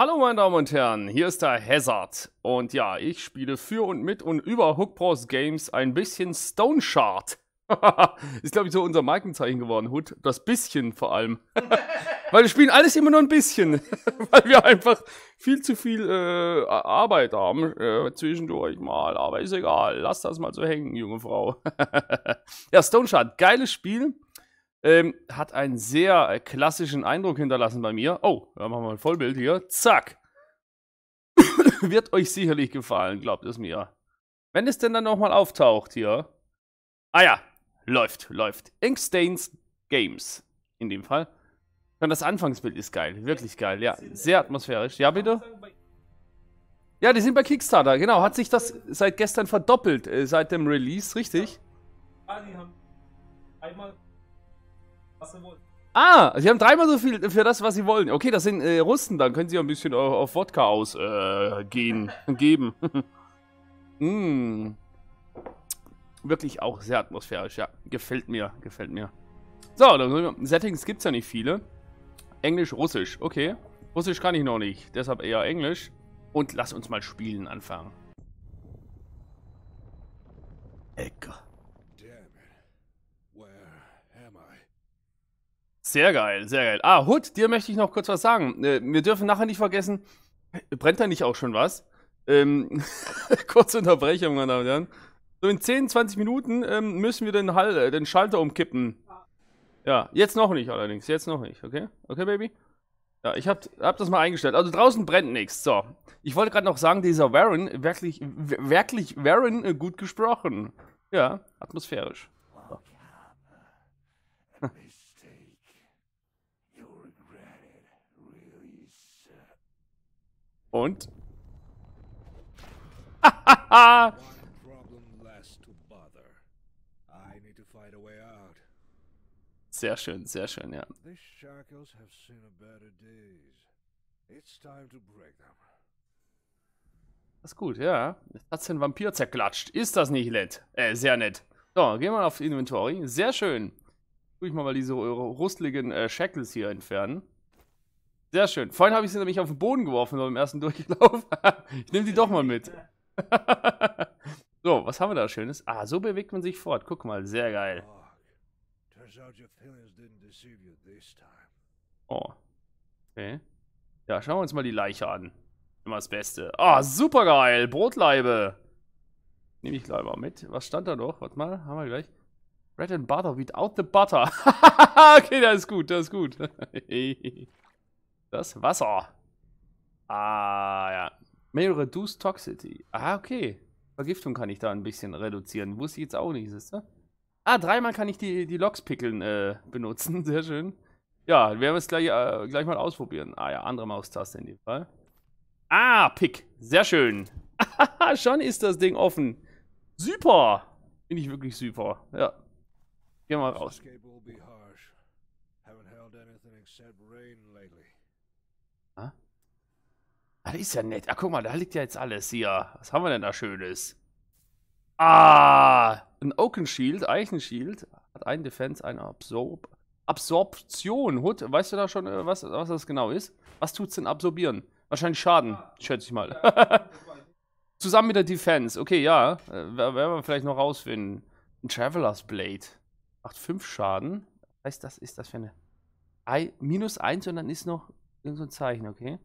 Hallo meine Damen und Herren, hier ist der Hazard und ja, ich spiele für und mit und über Hookbros Games ein bisschen Stone Shard. ist glaube ich so unser Markenzeichen geworden, Hood. Das bisschen vor allem. Weil wir spielen alles immer nur ein bisschen. Weil wir einfach viel zu viel äh, Arbeit haben äh, zwischendurch mal. Aber ist egal, lass das mal so hängen, junge Frau. ja, Stone Shard, geiles Spiel. Ähm, hat einen sehr äh, klassischen Eindruck hinterlassen bei mir. Oh, da machen wir ein Vollbild hier. Zack. Wird euch sicherlich gefallen, glaubt es mir. Wenn es denn dann nochmal auftaucht hier. Ah ja, läuft, läuft. Inkstains Games in dem Fall. Und das Anfangsbild ist geil, wirklich geil. Ja, sehr atmosphärisch. Ja, bitte? Ja, die sind bei Kickstarter, genau. Hat sich das seit gestern verdoppelt, äh, seit dem Release, richtig? Ja, ah, die haben einmal was sie wollen. Ah, sie haben dreimal so viel für das, was sie wollen. Okay, das sind äh, Russen, dann können sie ja ein bisschen auf, auf Wodka ausgehen, äh, geben. mm. Wirklich auch sehr atmosphärisch, ja. Gefällt mir, gefällt mir. So, dann, Settings gibt es ja nicht viele. Englisch, Russisch, okay. Russisch kann ich noch nicht, deshalb eher Englisch. Und lass uns mal spielen anfangen. Ecker. Sehr geil, sehr geil. Ah, Hut, dir möchte ich noch kurz was sagen. Äh, wir dürfen nachher nicht vergessen, brennt da nicht auch schon was? Ähm, kurze Unterbrechung, meine Damen und Herren. So in 10, 20 Minuten ähm, müssen wir den, Hall, äh, den Schalter umkippen. Ja, jetzt noch nicht allerdings, jetzt noch nicht, okay? Okay, Baby? Ja, ich hab, hab das mal eingestellt. Also draußen brennt nichts. So, ich wollte gerade noch sagen, dieser Warren, wirklich, wirklich Warren, äh, gut gesprochen. Ja, atmosphärisch. Und? sehr schön, sehr schön, ja. Das ist gut, ja. Jetzt hat den Vampir zerklatscht. Ist das nicht nett? Äh, sehr nett. So, gehen wir auf Inventory. Sehr schön. Tue ich mal, mal diese rustligen äh, Shackles hier entfernen. Sehr schön. Vorhin habe ich sie nämlich auf den Boden geworfen beim ersten Durchlauf. ich nehme die doch mal mit. so, was haben wir da Schönes? Ah, so bewegt man sich fort. Guck mal, sehr geil. Oh. Okay. Ja, schauen wir uns mal die Leiche an. Immer das Beste. Ah, super geil. Brotleibe. Nehme ich gleich mal mit. Was stand da noch? Warte mal, haben wir gleich. Bread and butter without the butter. okay, das ist gut, das ist gut. Das Wasser. Ah, ja. May Reduce Toxicity. Ah, okay. Vergiftung kann ich da ein bisschen reduzieren. Wusste ich jetzt auch nicht, siehst du? Ah, dreimal kann ich die, die Loks pickeln äh, benutzen. Sehr schön. Ja, werden wir es gleich, äh, gleich mal ausprobieren. Ah ja, andere Maustaste in dem Fall. Ah, Pick. Sehr schön. Schon ist das Ding offen. Super. Bin ich wirklich super. Ja. Gehen wir raus. Will be harsh. Haven't held anything except rain lately. Das ist ja nett. Ah, guck mal, da liegt ja jetzt alles hier. Was haben wir denn da Schönes? Ah, ein Oaken Shield, Eichenschild. Hat einen Defense, einen Absorb Absorption. Hut, weißt du da schon, äh, was, was das genau ist? Was tut's denn absorbieren? Wahrscheinlich Schaden, schätze ich mal. Zusammen mit der Defense. Okay, ja. Äh, werden wir vielleicht noch rausfinden. Ein Traveler's Blade. Macht 5 Schaden. Was heißt das, ist das für eine... I minus 1 und dann ist noch irgendein so Zeichen, okay?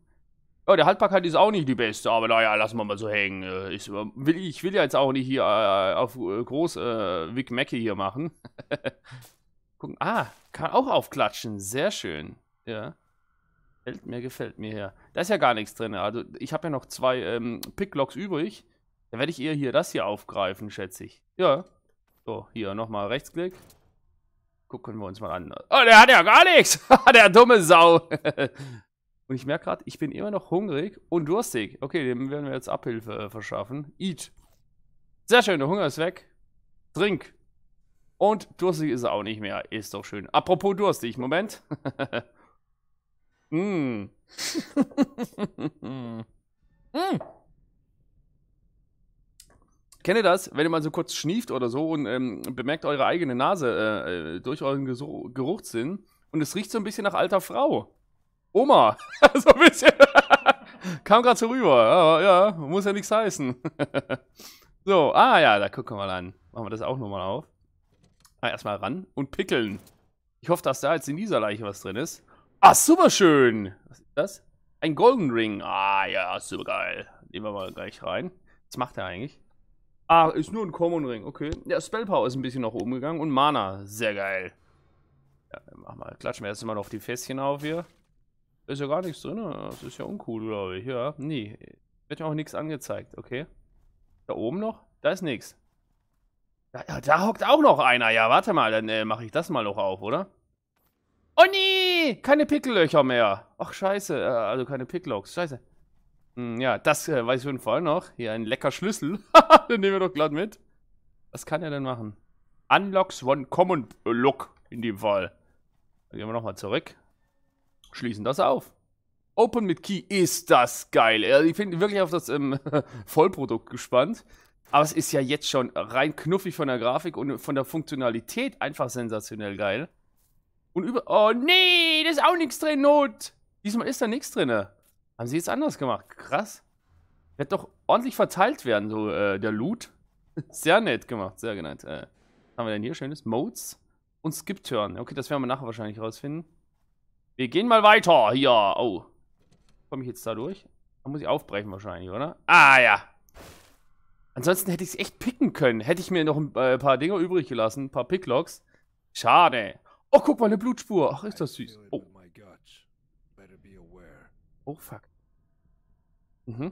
Ja, der Haltbarkeit ist auch nicht die beste, aber naja, lassen wir mal so hängen. Äh, ich äh, will, ich will ja jetzt auch nicht hier äh, auf äh, groß äh, Wick Mackie hier machen. Gucken. Ah, kann auch aufklatschen. Sehr schön. Ja. Gefällt mir, gefällt mir her. Da ist ja gar nichts drin. Also ich habe ja noch zwei ähm, Picklocks übrig. Da werde ich eher hier das hier aufgreifen, schätze ich. Ja. So, hier nochmal Rechtsklick. Gucken wir uns mal an. Oh, der hat ja gar nichts. der dumme Sau. Und ich merke gerade, ich bin immer noch hungrig und durstig. Okay, dem werden wir jetzt Abhilfe äh, verschaffen. Eat. Sehr schön, der Hunger ist weg. Trink. Und durstig ist er auch nicht mehr. Ist doch schön. Apropos durstig, Moment. mm. mm. Kennt ihr das, wenn ihr mal so kurz schnieft oder so und ähm, bemerkt eure eigene Nase äh, äh durch euren Geruchssinn und es riecht so ein bisschen nach alter Frau? Oma. so ein bisschen. Kam gerade so rüber. Aber ja, muss ja nichts heißen. so, ah ja, da gucken wir mal an. Machen wir das auch nochmal auf. Ah, erstmal ran und pickeln. Ich hoffe, dass da jetzt in dieser Leiche was drin ist. Ah, super schön. Was ist das? Ein Golden Ring. Ah ja, super geil. Nehmen wir mal gleich rein. Was macht er eigentlich? Ah, ist nur ein Common Ring. Okay. Ja, Spellpower ist ein bisschen nach oben gegangen. Und Mana. Sehr geil. Ja, mach mal. Klatschen wir erstmal noch die Fässchen auf hier. Da ist ja gar nichts drin. Das ist ja uncool, glaube ich. Ja, nee. Wird ja auch nichts angezeigt. Okay. Da oben noch? Da ist nichts. Da, da, da, hockt auch noch einer. Ja, warte mal. Dann äh, mache ich das mal noch auf, oder? Oh nee! Keine Pickellöcher mehr. Ach, scheiße. Äh, also keine Picklocks. Scheiße. Hm, ja, das äh, weiß ich auf jeden Fall noch. Hier ein lecker Schlüssel. den nehmen wir doch glatt mit. Was kann er denn machen? Unlocks one common look in dem Fall. Dann gehen wir nochmal zurück schließen das auf. Open mit Key ist das geil. ich bin wirklich auf das ähm, Vollprodukt gespannt. Aber es ist ja jetzt schon rein knuffig von der Grafik und von der Funktionalität einfach sensationell geil. Und über. Oh nee, da ist auch nichts drin, Not! Diesmal ist da nichts drin. Haben sie jetzt anders gemacht. Krass. Wird doch ordentlich verteilt werden, so äh, der Loot. Sehr nett gemacht, sehr genannt. Äh, was haben wir denn hier? Schönes Modes und Skip-Turn. Okay, das werden wir nachher wahrscheinlich rausfinden. Wir gehen mal weiter hier. Oh. Komme ich jetzt da durch? Da muss ich aufbrechen wahrscheinlich, oder? Ah, ja. Ansonsten hätte ich es echt picken können. Hätte ich mir noch ein äh, paar Dinger übrig gelassen. Ein paar Picklocks. Schade. Oh, guck mal, eine Blutspur. Ach, ist das süß. Oh. Oh, fuck. Mhm.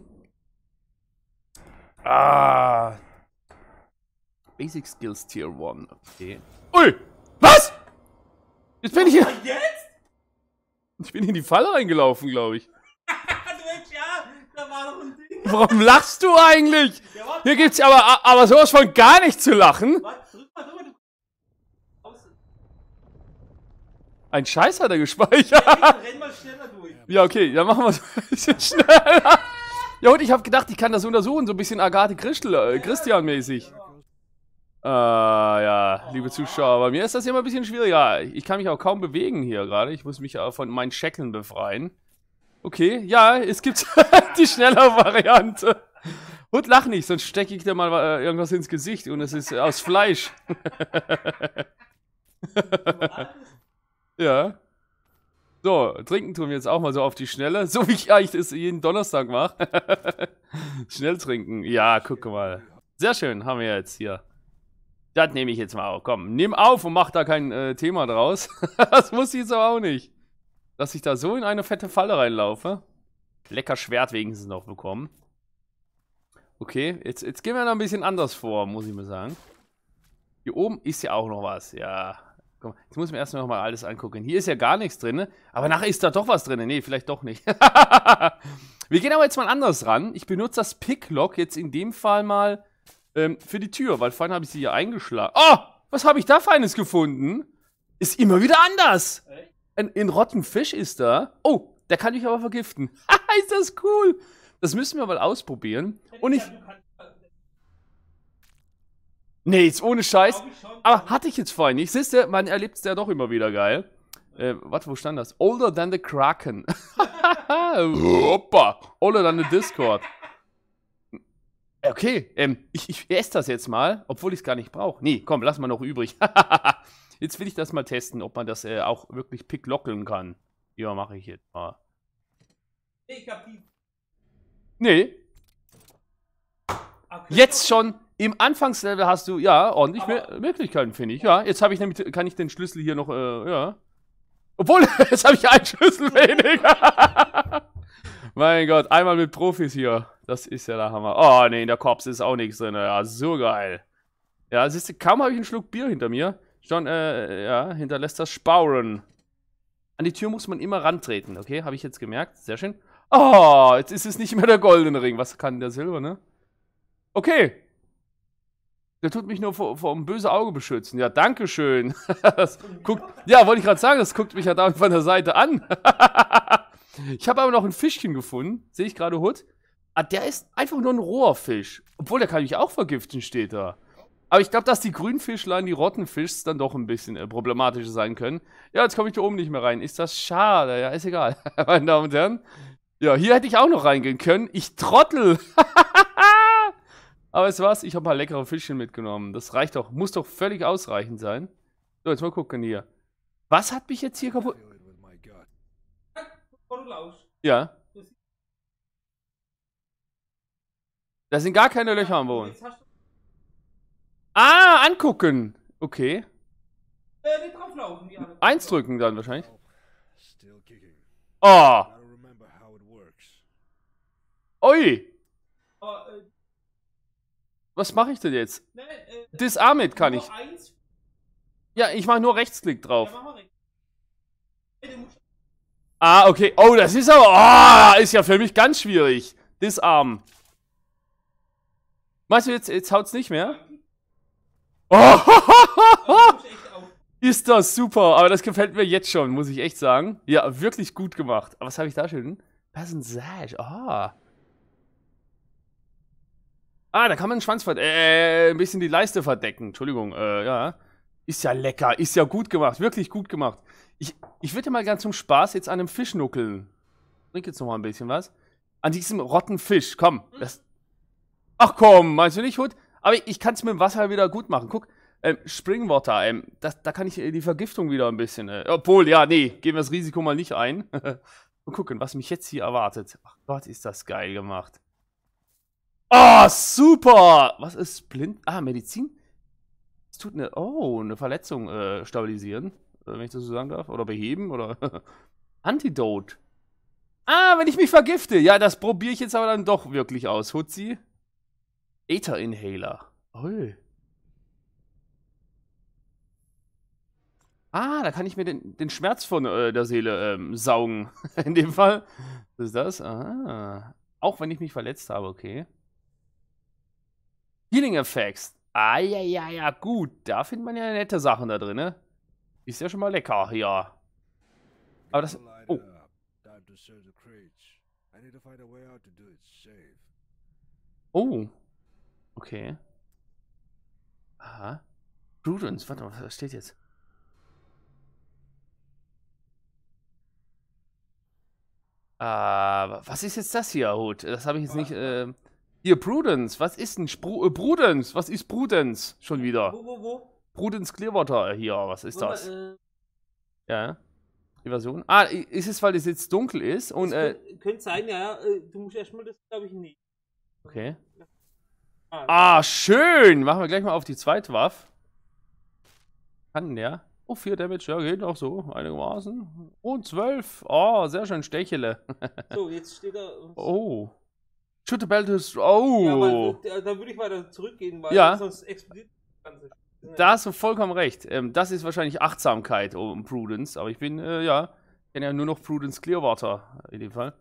Ah. Basic Skills Tier 1. Okay. Ui! Was? Jetzt bin ich hier. Oh, jetzt? Ich bin in die Falle reingelaufen, glaube ich. ja, da war doch ein Ding. Warum lachst du eigentlich? Hier gibt's aber, aber sowas von gar nicht zu lachen. Was? Drück mal drüber, du. Aus. Ein Scheiß hat er gespeichert. Ja, renn mal schneller durch. Ja, okay, dann machen wir es ein bisschen schneller. Ja, und ich habe gedacht, ich kann das untersuchen, so ein bisschen Agathe Christel, äh, Christian-mäßig. Genau. Äh, ja, liebe Zuschauer, bei mir ist das immer ein bisschen schwieriger. Ich kann mich auch kaum bewegen hier gerade. Ich muss mich äh, von meinen Schäckeln befreien. Okay, ja, es gibt die schnellere Variante. Und lach nicht, sonst stecke ich dir mal äh, irgendwas ins Gesicht und es ist aus Fleisch. ja. So, trinken tun wir jetzt auch mal so auf die Schnelle, so wie ich eigentlich das jeden Donnerstag mache. Schnell trinken. Ja, guck mal. Sehr schön haben wir jetzt hier. Das nehme ich jetzt mal. Auf. Komm, nimm auf und mach da kein äh, Thema draus. das muss ich jetzt aber auch nicht. Dass ich da so in eine fette Falle reinlaufe. Lecker Schwert wenigstens noch bekommen. Okay, jetzt, jetzt gehen wir noch ein bisschen anders vor, muss ich mir sagen. Hier oben ist ja auch noch was. Ja, komm, jetzt muss ich mir erstmal mal alles angucken. Hier ist ja gar nichts drin, aber nachher ist da doch was drin. Nee, vielleicht doch nicht. wir gehen aber jetzt mal anders ran. Ich benutze das Picklock jetzt in dem Fall mal ähm, für die Tür, weil vorhin habe ich sie hier eingeschlagen. Oh! Was habe ich da Feines gefunden? Ist immer wieder anders. Ein, ein rotten ist da. Oh, der kann mich aber vergiften. ist das cool. Das müssen wir mal ausprobieren. Und ich... Nee, jetzt ohne Scheiß. Aber hatte ich jetzt vorhin nicht. Siehst du, man erlebt es ja doch immer wieder geil. Äh, warte, wo stand das? Older than the Kraken. Hoppa. Older than the Discord. Okay, ähm, ich, ich esse das jetzt mal, obwohl ich es gar nicht brauche. Nee, komm, lass mal noch übrig. jetzt will ich das mal testen, ob man das äh, auch wirklich picklockeln kann. Ja, mache ich jetzt mal. Nee, Ich hab die. Nee. Okay. Jetzt schon im Anfangslevel hast du, ja, ordentlich Aber Möglichkeiten, finde ich. Ja, jetzt habe ich nämlich, kann ich den Schlüssel hier noch, äh, ja. Obwohl, jetzt habe ich einen Schlüssel weniger. Mein Gott, einmal mit Profis hier. Das ist ja der Hammer. Oh, ne, in der Korps ist auch nichts drin. Ja, so geil. Ja, siehst du, kaum habe ich einen Schluck Bier hinter mir. Schon, äh, ja, hinterlässt das Spauren. An die Tür muss man immer rantreten, okay? Habe ich jetzt gemerkt. Sehr schön. Oh, jetzt ist es nicht mehr der goldene Ring. Was kann der Silber, ne? Okay. Der tut mich nur vor, vor einem bösen Auge beschützen. Ja, danke schön. Das guckt, ja, wollte ich gerade sagen, das guckt mich ja da von der Seite an. Ich habe aber noch ein Fischchen gefunden. Sehe ich gerade, Hut. Ah, der ist einfach nur ein roher Fisch. Obwohl, der kann mich auch vergiften, steht da. Aber ich glaube, dass die Grünfischlein, die Rottenfischs dann doch ein bisschen äh, problematischer sein können. Ja, jetzt komme ich da oben nicht mehr rein. Ist das schade? Ja, ist egal, meine Damen und Herren. Ja, hier hätte ich auch noch reingehen können. Ich trottel. Aber es war's. Ich habe mal leckere Fischchen mitgenommen. Das reicht doch. Muss doch völlig ausreichend sein. So, jetzt mal gucken hier. Was hat mich jetzt hier kaputt... Ja. Da sind gar keine Löcher am Boden. Ah, angucken. Okay. Äh, eins drücken dann wahrscheinlich. Oh. Ui! Oh, äh. Was mache ich denn jetzt? Äh, Disarm kann ich. Ja, ich mache nur Rechtsklick drauf. Ah, okay. Oh, das ist aber... Oh, ist ja für mich ganz schwierig. Disarm. Weißt du, jetzt, jetzt haut's nicht mehr? Oh, ist das super. Aber das gefällt mir jetzt schon, muss ich echt sagen. Ja, wirklich gut gemacht. Aber was habe ich da schön? ein Sash. Oh. Ah, da kann man den Schwanz verdecken. Äh, ein bisschen die Leiste verdecken. Entschuldigung, äh, ja. Ist ja lecker, ist ja gut gemacht, wirklich gut gemacht. Ich, ich würde mal gern zum Spaß jetzt an einem Fisch nuckeln. Trink jetzt nochmal ein bisschen was. An diesem rotten Fisch, komm. Mhm. Das... Ach komm, meinst du nicht, Hut? Aber ich, ich kann es mit dem Wasser wieder gut machen. Guck, ähm, Springwater, ähm, das, da kann ich äh, die Vergiftung wieder ein bisschen. Äh, obwohl, ja, nee, gehen wir das Risiko mal nicht ein. Und gucken, was mich jetzt hier erwartet. Ach Gott, ist das geil gemacht. Ah, oh, super! Was ist blind? Ah, Medizin? Es tut eine, oh, eine Verletzung äh, stabilisieren, äh, wenn ich das so sagen darf. Oder beheben, oder Antidote. Ah, wenn ich mich vergifte. Ja, das probiere ich jetzt aber dann doch wirklich aus, Hutzi. Ether-Inhaler. Oh. Ah, da kann ich mir den, den Schmerz von äh, der Seele ähm, saugen. In dem Fall. Was ist das? Ah. Auch wenn ich mich verletzt habe, okay. Healing Effects. Ah, ja, ja, ja, gut. Da findet man ja nette Sachen da drin, ne? Ist ja schon mal lecker, ja. Aber das... Oh. Oh. Okay. Aha. Prudence, warte mal, was steht jetzt? Aber ah, was ist jetzt das hier, Hut? Das habe ich jetzt nicht... Äh hier, Prudence, was ist denn Spru äh, Prudence? Was ist Prudence schon wieder? Wo, wo, wo? Prudence Clearwater hier, was ist wo, das? Äh, ja. Die Version? Ah, ist es, weil es jetzt dunkel ist und. Äh, könnte, könnte sein, ja. Äh, du musst erstmal das, glaube ich, nicht. Okay. Ah, ah schön! Machen wir gleich mal auf die zweite Waffe. Kann der? Oh, 4 Damage, ja, geht auch so, einigermaßen. Und 12. Oh, ah, sehr schön, Stechele. so, jetzt steht er. Oh. Shoot the bell to... Oh! Ja, äh, da würde ich weiter zurückgehen, weil ja. sonst explodiert das Ganze. Da hast du vollkommen recht. Ähm, das ist wahrscheinlich Achtsamkeit und Prudence, aber ich bin, äh, ja, kenne ja nur noch Prudence Clearwater in dem Fall.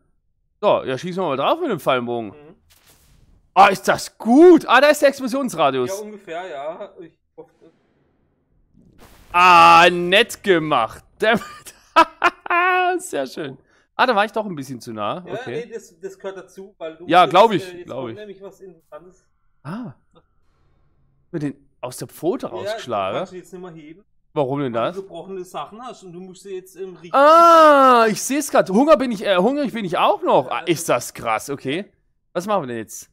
So, ja, schießen wir mal drauf mit dem Fallenbogen. Mhm. Ah, ist das gut! Ah, da ist der Explosionsradius. Ja, ungefähr, ja. Ich hoffe. Ah, nett gemacht. Damn it. Sehr schön. Ah, da war ich doch ein bisschen zu nah. Ja, okay. nee, das, das gehört dazu, weil du. Ja, glaube ich. Äh, glaube ich. nämlich was Interessantes. Ah. Mit den aus der Pfote ja, rausgeschlagen. Kannst du jetzt nicht mehr heben. Warum denn das? du gebrochene Sachen hast und du musst sie jetzt im Riechen. Ah, ich sehe es gerade. Hunger bin ich, äh, hungrig bin ich auch noch. Ja, ah, ist das krass, okay. Was machen wir denn jetzt?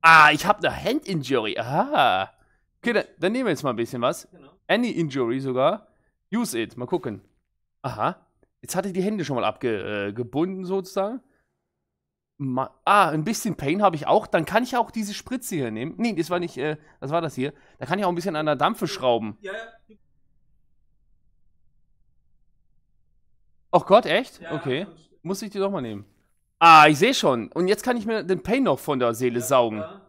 Ah, ich habe eine Hand Injury. Aha. Okay, dann, dann, nehmen wir jetzt mal ein bisschen was. Genau. Any Injury sogar. Use it. Mal gucken. Aha. Jetzt hatte ich die Hände schon mal abgebunden, äh, sozusagen. Ma ah, ein bisschen Pain habe ich auch. Dann kann ich auch diese Spritze hier nehmen. Nee, das war nicht, äh, das war das hier. Da kann ich auch ein bisschen an der Dampfe schrauben. Ja, ja. Ach Gott, echt? Ja, okay. Muss ich die doch mal nehmen. Ah, ich sehe schon. Und jetzt kann ich mir den Pain noch von der Seele ja, saugen. Ja.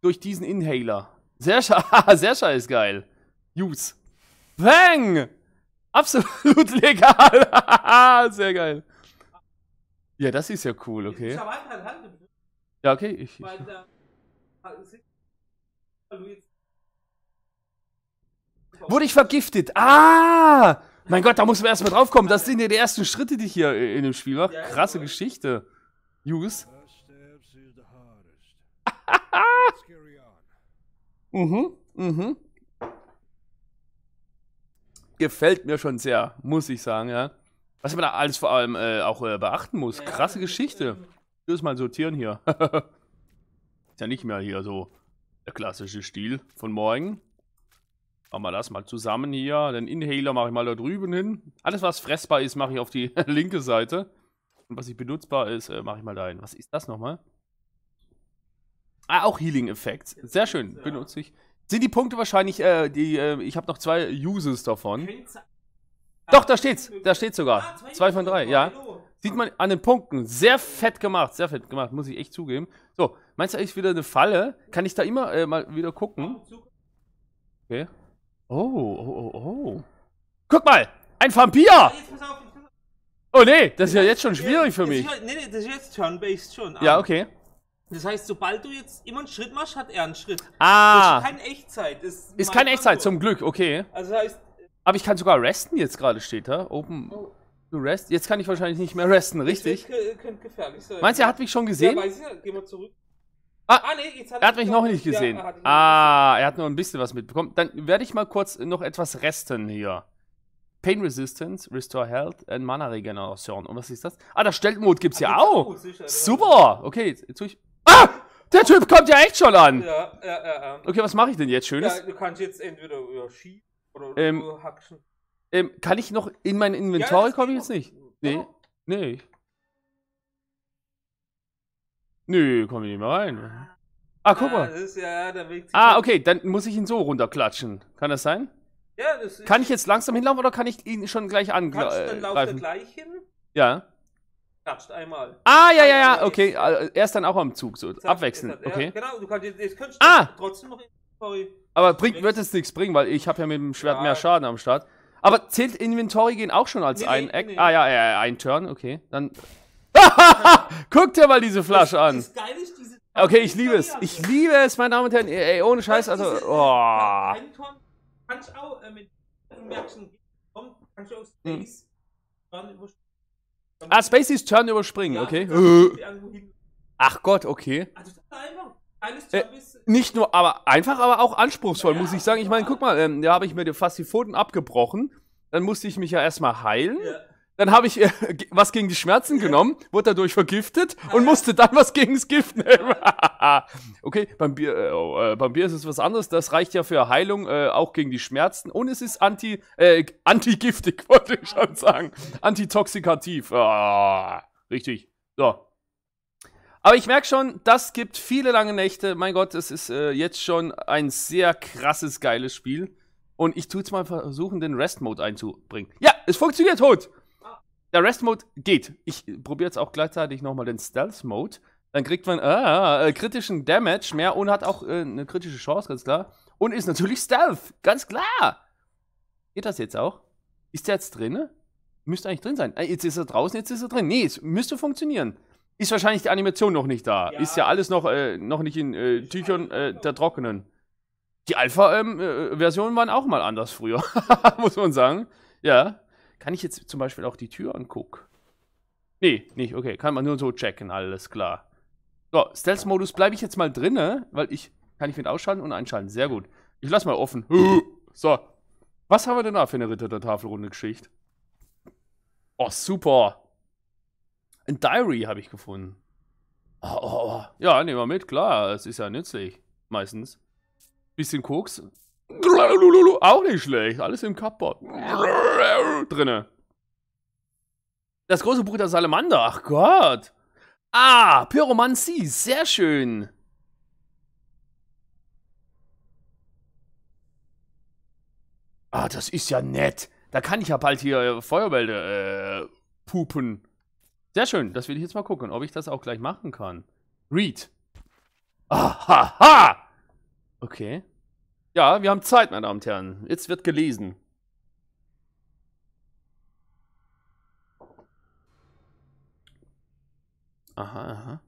Durch diesen Inhaler. Sehr, sche sehr scheiß geil. Use. Bang! Absolut legal. Sehr geil. Ja, das ist ja cool, okay. Ich habe einfach Hand Ja, okay. Ich, ich. Halt also Wurde ich vergiftet? Ah! Mein Gott, da muss man erstmal drauf kommen. Das sind ja die ersten Schritte, die ich hier in dem Spiel mache. Krasse Geschichte. Jus. mhm, mhm gefällt mir schon sehr, muss ich sagen, ja. Was man da alles vor allem äh, auch äh, beachten muss. Krasse Geschichte. Ich muss mal sortieren hier. Ist ja nicht mehr hier so der klassische Stil von morgen. Machen wir das mal zusammen hier. Den Inhaler mache ich mal da drüben hin. Alles, was fressbar ist, mache ich auf die linke Seite. Und was nicht benutzbar ist, äh, mache ich mal da hin. Was ist das nochmal? Ah, auch Healing Effects. Sehr schön. Benutze ich sind die Punkte wahrscheinlich, äh, die, äh, ich habe noch zwei Uses davon. Doch, da steht's. Da steht's sogar. Ah, zwei von drei, ja. Sieht man an den Punkten. Sehr fett gemacht, sehr fett gemacht, muss ich echt zugeben. So, meinst du eigentlich wieder eine Falle? Kann ich da immer äh, mal wieder gucken? Okay. Oh, oh, oh, oh. Guck mal! Ein Vampir! Ah, oh nee, das ist ja jetzt schon schwierig für mich. Nee, nee, das ist jetzt turn-based schon. Ja, okay. Das heißt, sobald du jetzt immer einen Schritt machst, hat er einen Schritt. Ah! Das ist keine Echtzeit. ist, ist keine Echtzeit, zum Glück, okay. Also heißt. Äh, Aber ich kann sogar resten jetzt gerade, steht da. Open. Oh. Du rest? Jetzt kann ich wahrscheinlich nicht mehr resten, richtig? Das äh, könnte gefährlich sein. Meinst du, er hat mich schon gesehen? Ja, weiß ich nicht. Geh mal zurück. Ah, ah nee, jetzt hat er, er hat mich ah, noch nicht gesehen. Ja, ah, er hat nur ein bisschen was mitbekommen. Dann werde ich mal kurz noch etwas resten hier. Pain Resistance, Restore Health and Mana Regeneration. Und was ist das? Ah, das Stelltmod gibt's ah, ja auch. Super. Okay, jetzt tue ich der Typ kommt ja echt schon an. Ja, ja, ja. ja. Okay, was mache ich denn jetzt Schönes? Ja, du kannst jetzt entweder über Ski oder ähm, hacken. Ähm, kann ich noch in mein Inventory ja, komme ich jetzt nicht? Nee. Ja. Nee. Nö, nee, komme ich nicht mehr rein. Ah, guck mal. Ist, ja, ah, okay, dann muss ich ihn so runterklatschen. Kann das sein? Ja, das ist. Kann ich jetzt langsam hinlaufen oder kann ich ihn schon gleich angreifen? Kannst du dann äh, laufen gleich hin? Ja klatscht einmal. Ah, ja, ja, ja, okay. Äh, er ist dann auch am Zug, so abwechselnd. Okay. Genau, du kannst, jetzt könntest ah! trotzdem noch. Sorry. Aber bringt, wird es nichts bringen, weil ich habe ja mit dem Schwert ja. mehr Schaden am Start. Aber zählt Inventory gehen auch schon als nee, ein Eck? Nee. Ah ja, ja, ja, ein Turn, okay. Dann. Guck dir mal diese Flasche an. Das, das geil ist diese okay, ich liebe es. Ich liebe es, meine Damen und Herren. Ey, ohne Scheiß. Also. Oh. Ein Turn kannst auch äh, mit Märchen kommen, kannst du aus hm. Space. Ah, Spaceys Turn überspringen, ja, okay. Äh. Ach Gott, okay. Also das äh, nicht nur, aber einfach, aber auch anspruchsvoll, ja, muss ich sagen. Ich genau. meine, guck mal, ähm, da habe ich mir fast die Pfoten abgebrochen. Dann musste ich mich ja erstmal heilen. Ja. Dann habe ich äh, was gegen die Schmerzen genommen, wurde dadurch vergiftet und musste dann was gegen das Gift nehmen. okay, beim Bier, äh, oh, äh, beim Bier ist es was anderes. Das reicht ja für Heilung, äh, auch gegen die Schmerzen. Und es ist anti, äh, antigiftig, wollte ich schon sagen. Antitoxikativ. Ah, richtig. So. Aber ich merke schon, das gibt viele lange Nächte. Mein Gott, es ist äh, jetzt schon ein sehr krasses, geiles Spiel. Und ich tue jetzt mal versuchen, den Rest-Mode einzubringen. Ja, es funktioniert, Hot! Der Rest-Mode geht. Ich probiere jetzt auch gleichzeitig nochmal den Stealth-Mode. Dann kriegt man ah, äh, kritischen Damage mehr und hat auch äh, eine kritische Chance, ganz klar. Und ist natürlich Stealth, ganz klar. Geht das jetzt auch? Ist der jetzt drin? Müsste eigentlich drin sein. Äh, jetzt ist er draußen, jetzt ist er drin. Nee, es müsste funktionieren. Ist wahrscheinlich die Animation noch nicht da. Ja. Ist ja alles noch, äh, noch nicht in äh, Tüchern äh, also der Trockenen. Die Alpha-Versionen ähm, äh, waren auch mal anders früher, muss man sagen. Ja. Kann ich jetzt zum Beispiel auch die Tür angucken? Nee, nicht, okay. Kann man nur so checken, alles klar. So, Stealth-Modus bleibe ich jetzt mal drinne, weil ich kann ich mit ausschalten und einschalten. Sehr gut. Ich lass mal offen. So. Was haben wir denn da für eine Ritter der Tafelrunde Geschichte? Oh, super. Ein Diary habe ich gefunden. Oh, oh, oh. Ja, nehmen wir mit, klar. Es ist ja nützlich. Meistens. Bisschen Koks. Auch nicht schlecht. Alles im Cupboard. Drinne. Das große Buch der Salamander. Ach Gott. Ah, Pyromancie. Sehr schön. Ah, das ist ja nett. Da kann ich ja bald hier äh, äh, pupen. Sehr schön. Das will ich jetzt mal gucken, ob ich das auch gleich machen kann. Read. Ahaha. Okay. Ja, wir haben Zeit, meine Damen und Herren. Jetzt wird gelesen. Aha, aha.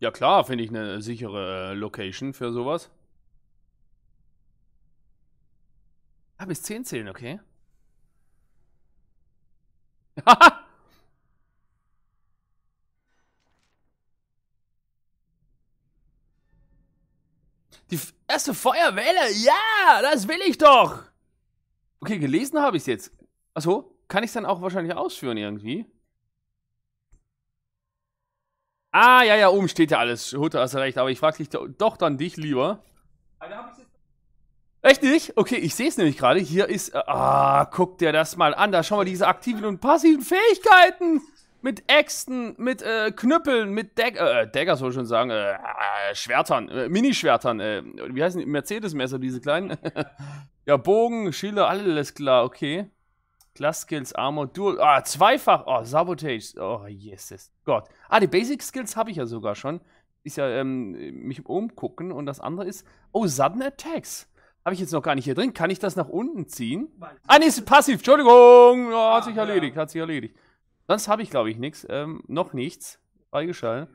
Ja klar, finde ich eine sichere äh, Location für sowas. Ah, bis 10 zählen, okay. Die erste Feuerwelle, ja, das will ich doch. Okay, gelesen habe ich es jetzt. Achso, kann ich es dann auch wahrscheinlich ausführen irgendwie? Ah, ja, ja, oben steht ja alles. Hutter, hast du recht, aber ich frage dich doch, dann dich lieber. Alter, ah, ich es jetzt Echt nicht? Okay, ich sehe es nämlich gerade. Hier ist. Äh, ah, guck dir das mal an. Da schauen wir diese aktiven und passiven Fähigkeiten. Mit Äxten, mit äh, Knüppeln, mit Dag äh, äh, Dagger, soll ich schon sagen. Äh, äh, Schwertern, äh, Minischwertern. Äh, wie heißen die? Mercedes-Messer, diese kleinen. ja, Bogen, Schilder, alles klar. Okay. Class Skills, Armor, Dual. Ah, zweifach. Oh, Sabotage. Oh, Jesus, Gott. Ah, die Basic Skills habe ich ja sogar schon. Ist ja, ähm, mich umgucken. Und das andere ist. Oh, Sudden Attacks. Habe ich jetzt noch gar nicht hier drin. Kann ich das nach unten ziehen? Ah, nee, ist passiv. Entschuldigung. Oh, hat ah, sich erledigt, ja. hat sich erledigt. Sonst habe ich, glaube ich, nichts. Ähm, noch nichts freigeschaltet.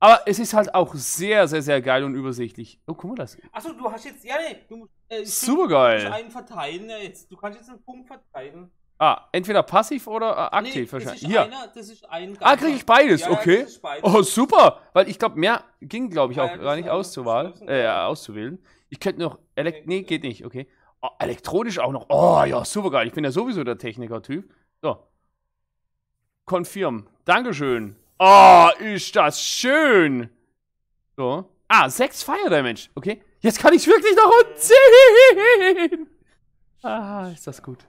Aber es ist halt auch sehr, sehr, sehr geil und übersichtlich. Oh, guck mal das. Achso, du hast jetzt. Ja, nee. Du musst, äh, Super Du einen verteilen äh, jetzt. Du kannst jetzt einen Punkt verteilen. Ah, entweder passiv oder äh, aktiv nee, wahrscheinlich. Hier. Einer, das ist ein ah, kriege ich beides, ja, okay. Beides. Oh, super, weil ich glaube, mehr ging, glaube ich, auch gar nicht auszuwahl, äh, auszuwählen. Ich könnte noch. Elek nee, geht nicht, okay. Oh, elektronisch auch noch. Oh ja, super geil. Ich bin ja sowieso der Techniker-Typ. So. Confirm. Dankeschön. Oh, ist das schön. So. Ah, sechs Fire Damage. Okay. Jetzt kann ich wirklich nach unten ziehen. Ah, ist das gut.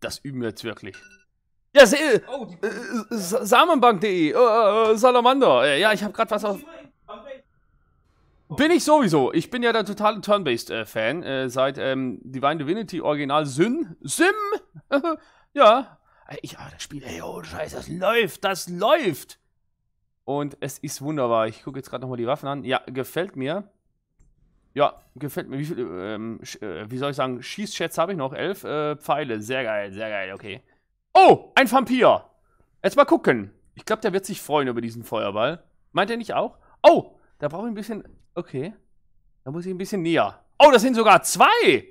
Das üben wir jetzt wirklich. Ja, oh, äh, oh, äh, oh, Samenbank.de, äh, oh, Salamander. ja, ich habe gerade was auf. Bin ich sowieso. Ich bin ja der totale Turn-Based-Fan. Äh, äh, seit ähm, Divine Divinity Original Syn. Sim! ja. Ich, aber ah, das Spiel, ey, oh Scheiße, das läuft, das läuft! Und es ist wunderbar. Ich gucke jetzt gerade nochmal die Waffen an. Ja, gefällt mir. Ja, gefällt mir. Wie, viel, ähm, äh, wie soll ich sagen? Schießschätze habe ich noch. Elf Pfeile. Sehr geil, sehr geil, okay. Oh, ein Vampir. Jetzt mal gucken. Ich glaube, der wird sich freuen über diesen Feuerball. Meint er nicht auch? Oh, da brauche ich ein bisschen... Okay. Da muss ich ein bisschen näher. Oh, das sind sogar zwei.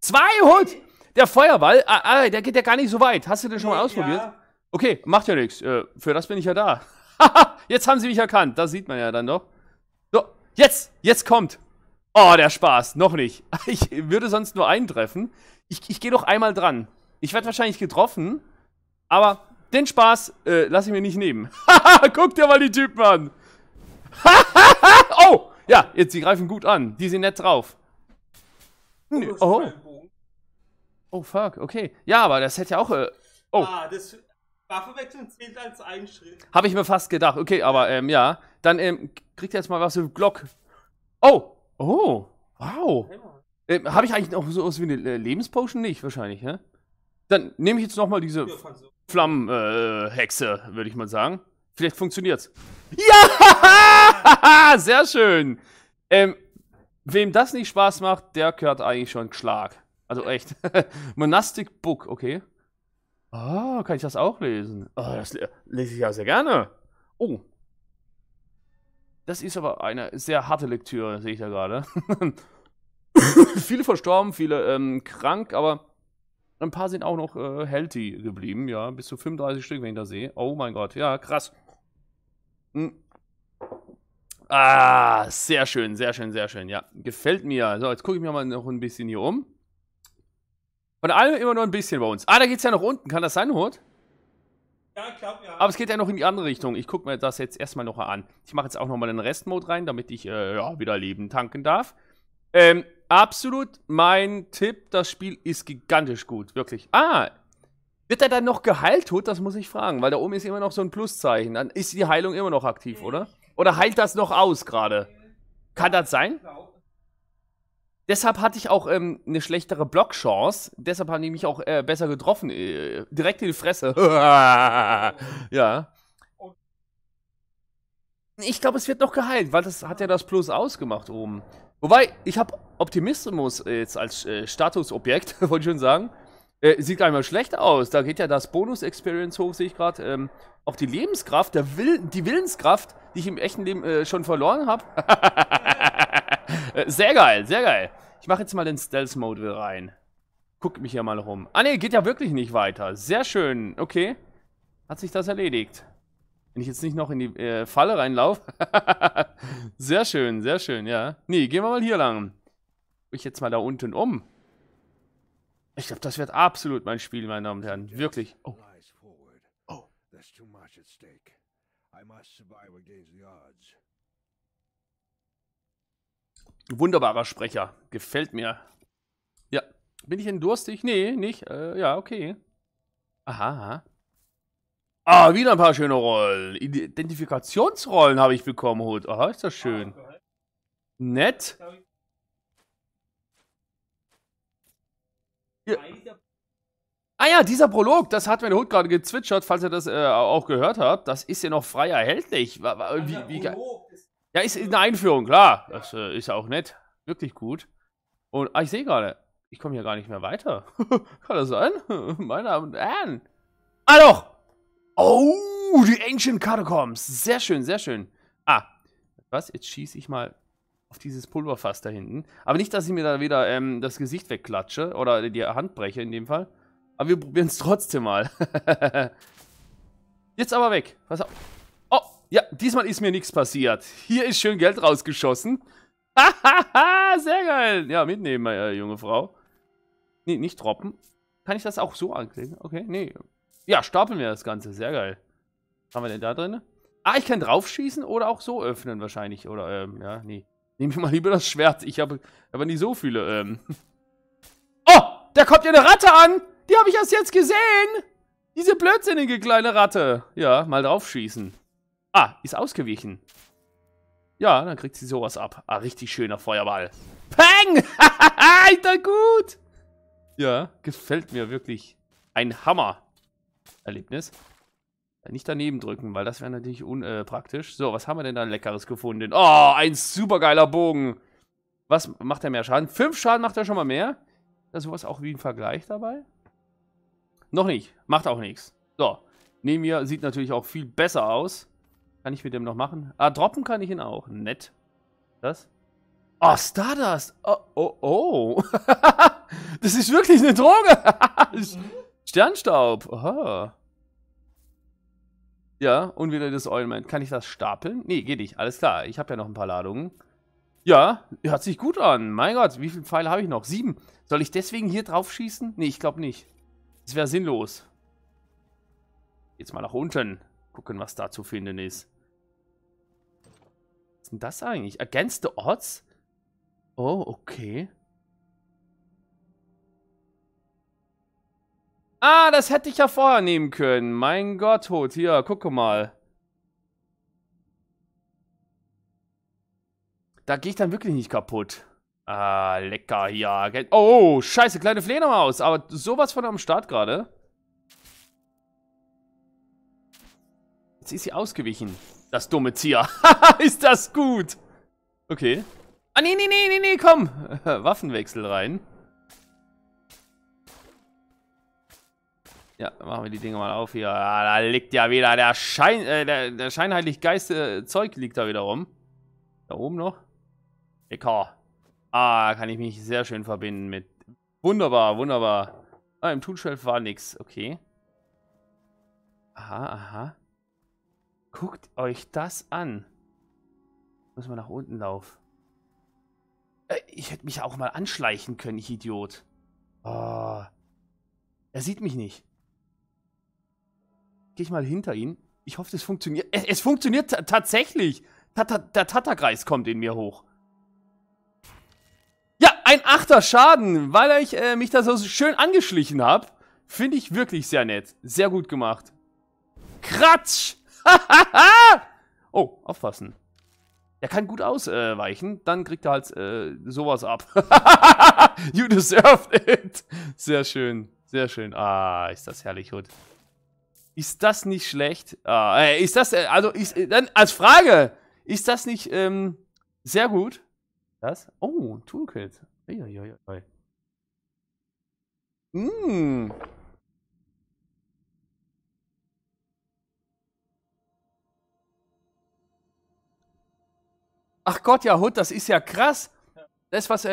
Zwei Hund. Der Feuerball, ah, ah, der geht ja gar nicht so weit. Hast du den schon mal ausprobiert? Ja. Okay, macht ja nichts. Äh, für das bin ich ja da. jetzt haben sie mich erkannt. Das sieht man ja dann doch. So, jetzt, jetzt kommt. Oh, der Spaß. Noch nicht. Ich würde sonst nur eintreffen. Ich, ich gehe doch einmal dran. Ich werde wahrscheinlich getroffen. Aber den Spaß äh, lasse ich mir nicht nehmen. Haha, guck dir mal die Typen an. oh, ja, jetzt, die greifen gut an. Die sind nett drauf. Hm, oh. oh. Oh, fuck, okay. Ja, aber das hätte ja auch... Äh, oh. Ah, das... Waffewechseln zählt als ein Schritt. Habe ich mir fast gedacht. Okay, aber ähm, ja. Dann ähm, kriegt ihr jetzt mal was für Glock. Oh, oh, wow. Ähm, Habe ich eigentlich noch so aus wie eine äh, Lebenspotion? Nicht wahrscheinlich, ne? Dann nehme ich jetzt nochmal diese Flammenhexe, äh, würde ich mal sagen. Vielleicht funktioniert's. Ja! Sehr schön! Ähm, wem das nicht Spaß macht, der gehört eigentlich schon Schlag. Also echt. Monastic Book, okay. oh, kann ich das auch lesen? Oh, das lese ich ja sehr gerne. Oh. Das ist aber eine sehr harte Lektüre, sehe ich da gerade. viele verstorben, viele ähm, krank, aber ein paar sind auch noch äh, healthy geblieben, ja. Bis zu 35 Stück, wenn ich da sehe. Oh mein Gott, ja, krass. Hm. Ah, sehr schön, sehr schön, sehr schön, ja. Gefällt mir. So, jetzt gucke ich mir mal noch ein bisschen hier um. Von allem immer nur ein bisschen bei uns. Ah, da geht es ja noch unten. Kann das sein, Hurt? Ja, ich glaube, ja. Aber es geht ja noch in die andere Richtung. Ich gucke mir das jetzt erstmal noch an. Ich mache jetzt auch nochmal den Restmode rein, damit ich äh, ja, wieder Leben tanken darf. Ähm, absolut mein Tipp. Das Spiel ist gigantisch gut, wirklich. Ah, wird er dann noch geheilt tot? Das muss ich fragen, weil da oben ist immer noch so ein Pluszeichen. Dann ist die Heilung immer noch aktiv, oder? Oder heilt das noch aus gerade? Kann das sein? Deshalb hatte ich auch ähm, eine schlechtere Blockchance. Deshalb haben die mich auch äh, besser getroffen. Äh, direkt in die Fresse. ja. Ich glaube, es wird noch geheilt, weil das hat ja das Plus ausgemacht oben. Wobei, ich habe Optimismus jetzt als äh, Statusobjekt, wollte ich schon sagen. Äh, sieht einmal schlecht aus. Da geht ja das Bonus-Experience hoch, sehe ich gerade. Ähm, auch die Lebenskraft, der Will die Willenskraft, die ich im echten Leben äh, schon verloren habe. sehr geil, sehr geil. Ich mache jetzt mal den Stealth-Mode rein. Guck mich hier mal rum. Ah ne, geht ja wirklich nicht weiter. Sehr schön. Okay. Hat sich das erledigt. Wenn ich jetzt nicht noch in die äh, Falle reinlaufe. sehr schön, sehr schön, ja. Nee, gehen wir mal hier lang. Ich jetzt mal da unten um. Ich glaube, das wird absolut mein Spiel, meine Damen und Herren. Wirklich. Oh. oh. Wunderbarer Sprecher. Gefällt mir. Ja. Bin ich denn durstig? Nee, nicht. Äh, ja, okay. Aha. Ah, wieder ein paar schöne Rollen. Identifikationsrollen habe ich bekommen, Hut. Aha, ist das schön. Nett. Ja. Ah ja, dieser Prolog, das hat mein Hut gerade gezwitschert, falls ihr das äh, auch gehört habt. Das ist ja noch frei erhältlich. Wie, wie, ja, ist eine Einführung, klar. Das äh, ist auch nett. Wirklich gut. Und ah, ich sehe gerade, ich komme hier gar nicht mehr weiter. Kann das sein? Meine Damen und Herren. Ah doch, Oh, die Ancient Catacombs. Sehr schön, sehr schön. Ah, was? Jetzt schieße ich mal auf dieses Pulverfass da hinten. Aber nicht, dass ich mir da wieder ähm, das Gesicht wegklatsche oder die Hand breche in dem Fall. Aber wir probieren es trotzdem mal. Jetzt aber weg. Pass auf. Oh, ja, diesmal ist mir nichts passiert. Hier ist schön Geld rausgeschossen. Hahaha, sehr geil. Ja, mitnehmen, äh, junge Frau. Nee, nicht droppen. Kann ich das auch so anklicken? Okay, nee. Ja, stapeln wir das Ganze. Sehr geil. Was haben wir denn da drin? Ah, ich kann draufschießen oder auch so öffnen wahrscheinlich. Oder, ähm, ja, nee. Nehmen wir mal lieber das Schwert. Ich habe aber nie so viele, ähm. Oh! Da kommt ja eine Ratte an! Die habe ich erst jetzt gesehen! Diese blödsinnige kleine Ratte. Ja, mal draufschießen. Ah, ist ausgewichen. Ja, dann kriegt sie sowas ab. Ah, richtig schöner Feuerball. Peng! Alter, gut! Ja, gefällt mir wirklich. Ein Hammer. Erlebnis. Äh, nicht daneben drücken, weil das wäre natürlich unpraktisch. Äh, so, was haben wir denn da Leckeres gefunden? Oh, ein supergeiler Bogen. Was macht er mehr Schaden? Fünf Schaden macht er schon mal mehr. Da sowas auch wie ein Vergleich dabei. Noch nicht. Macht auch nichts. So. Neben mir sieht natürlich auch viel besser aus. Kann ich mit dem noch machen? Ah, droppen kann ich ihn auch. Nett. Das? Oh, Stardust. Oh, oh, oh. das ist wirklich eine Droge. Sternstaub. Aha. Ja, und wieder das Oilment. Kann ich das stapeln? Nee, geht nicht. Alles klar, ich habe ja noch ein paar Ladungen. Ja, hört sich gut an. Mein Gott, wie viele Pfeile habe ich noch? Sieben. Soll ich deswegen hier drauf schießen? Nee, ich glaube nicht. Das wäre sinnlos. Jetzt mal nach unten. Gucken, was da zu finden ist. Was ist denn das eigentlich? Against the Odds? Oh, okay. Ah, das hätte ich ja vorher nehmen können. Mein Gott, Hut. Hier, gucke mal. Da gehe ich dann wirklich nicht kaputt. Ah, lecker hier. Oh, scheiße, kleine Fledermaus. Aber sowas von am Start gerade. Jetzt ist sie ausgewichen. Das dumme Tier. ist das gut. Okay. Ah, nee, nee, nee, nee, nee, komm. Waffenwechsel rein. Ja, machen wir die Dinge mal auf hier. Ah, da liegt ja wieder der Schein, äh, der, der scheinheilig Geist äh, Zeug liegt da wieder rum. Da oben noch. EK. Ah, kann ich mich sehr schön verbinden mit. Wunderbar, wunderbar. Ah, im Toolshelf war nix. Okay. Aha, aha. Guckt euch das an. Muss man nach unten laufen. Äh, ich hätte mich auch mal anschleichen können, ich Idiot. Oh. Er sieht mich nicht gehe ich mal hinter ihn. Ich hoffe, das funktioniert. Es, es funktioniert tatsächlich. Ta -ta der Tatterkreis kommt in mir hoch. Ja, ein achter Schaden, weil ich äh, mich da so schön angeschlichen habe. Finde ich wirklich sehr nett. Sehr gut gemacht. Kratsch! oh, aufpassen. Er kann gut ausweichen, äh, dann kriegt er halt äh, sowas ab. you deserved it. Sehr schön, sehr schön. Ah, ist das herrlich, Hood. Ist das nicht schlecht? Ah, äh, ist das, äh, also, ist, äh, dann als Frage, ist das nicht ähm, sehr gut? Das? Oh, Toolkit. Uiuiui. Mm. Hm. Ach Gott, ja, Hut, das ist ja krass das, was, äh,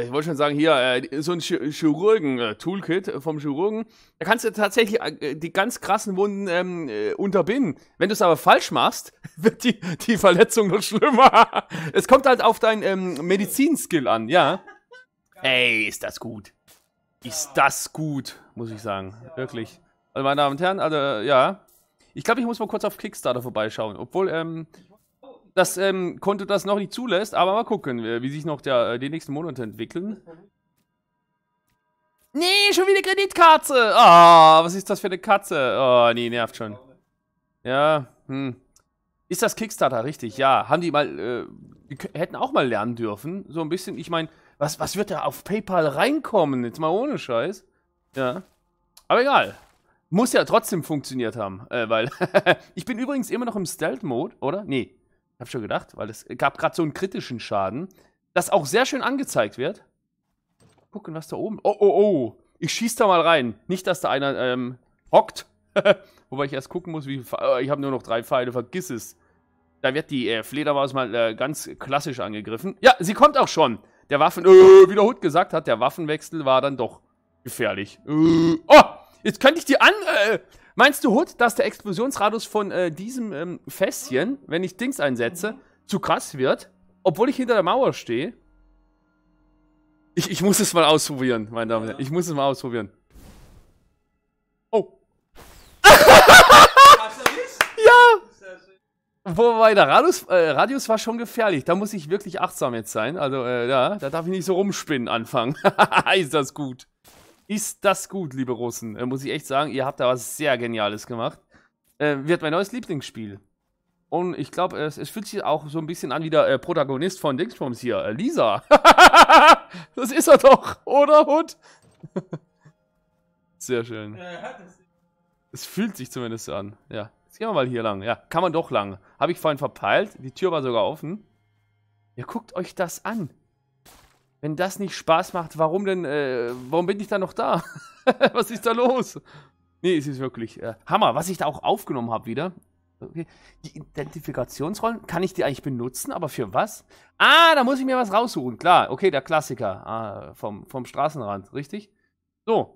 äh, ich wollte schon sagen, hier, äh, so ein Chirurgen-Toolkit äh, vom Chirurgen, da kannst du tatsächlich äh, äh, die ganz krassen Wunden ähm, äh, unterbinden. Wenn du es aber falsch machst, wird die, die Verletzung noch schlimmer. es kommt halt auf dein ähm, Medizinskill an, ja. Ey, ist das gut. Ist das gut, muss ich sagen. Wirklich. Also, meine Damen und Herren, also, ja. Ich glaube, ich muss mal kurz auf Kickstarter vorbeischauen. Obwohl, ähm, das ähm, Konto das noch nicht zulässt, aber mal gucken, äh, wie sich noch der, äh, die nächsten Monate entwickeln. Mhm. Nee, schon wieder Kreditkarte. Ah, oh, was ist das für eine Katze? Oh, nee, nervt schon. Ja, hm. Ist das Kickstarter, richtig, ja. Haben die mal, äh, die hätten auch mal lernen dürfen. So ein bisschen, ich meine, was, was wird da auf PayPal reinkommen? Jetzt mal ohne Scheiß. Ja. Aber egal. Muss ja trotzdem funktioniert haben, äh, weil ich bin übrigens immer noch im Stealth-Mode, oder? Nee, hab schon gedacht, weil es gab gerade so einen kritischen Schaden, das auch sehr schön angezeigt wird. Gucken, was da oben. Oh, oh, oh. Ich schieß da mal rein. Nicht, dass da einer ähm, hockt. Wobei ich erst gucken muss, wie äh, Ich habe nur noch drei Pfeile, vergiss es. Da wird die äh, Fledermaus mal äh, ganz klassisch angegriffen. Ja, sie kommt auch schon. Der Waffen... Äh, wie der Hut gesagt hat, der Waffenwechsel war dann doch gefährlich. Äh, oh, jetzt könnte ich die an... Äh, Meinst du, Hood, dass der Explosionsradius von äh, diesem ähm, Fässchen, wenn ich Dings einsetze, zu krass wird? Obwohl ich hinter der Mauer stehe? Ich, ich muss es mal ausprobieren, meine Damen und Herren. Ich muss es mal ausprobieren. Oh. ja! Wobei, der Radius, äh, Radius war schon gefährlich. Da muss ich wirklich achtsam jetzt sein. Also, äh, ja, da darf ich nicht so rumspinnen anfangen. Ist das gut. Ist das gut, liebe Russen? Äh, muss ich echt sagen, ihr habt da was sehr Geniales gemacht. Äh, wird mein neues Lieblingsspiel. Und ich glaube, es, es, fühlt sich auch so ein bisschen an wie der äh, Protagonist von Dingsbums hier, äh, Lisa. das ist er doch, oder Hund? Sehr schön. Äh, es fühlt sich zumindest so an, ja. Jetzt gehen wir mal hier lang. Ja, kann man doch lang. Habe ich vorhin verpeilt. Die Tür war sogar offen. Ja, guckt euch das an wenn das nicht Spaß macht, warum denn, äh, warum bin ich da noch da? was ist da los? Nee, es ist wirklich äh, Hammer, was ich da auch aufgenommen habe wieder. Okay. Die Identifikationsrollen, kann ich die eigentlich benutzen, aber für was? Ah, da muss ich mir was raussuchen, klar. Okay, der Klassiker ah, vom, vom Straßenrand, richtig? So.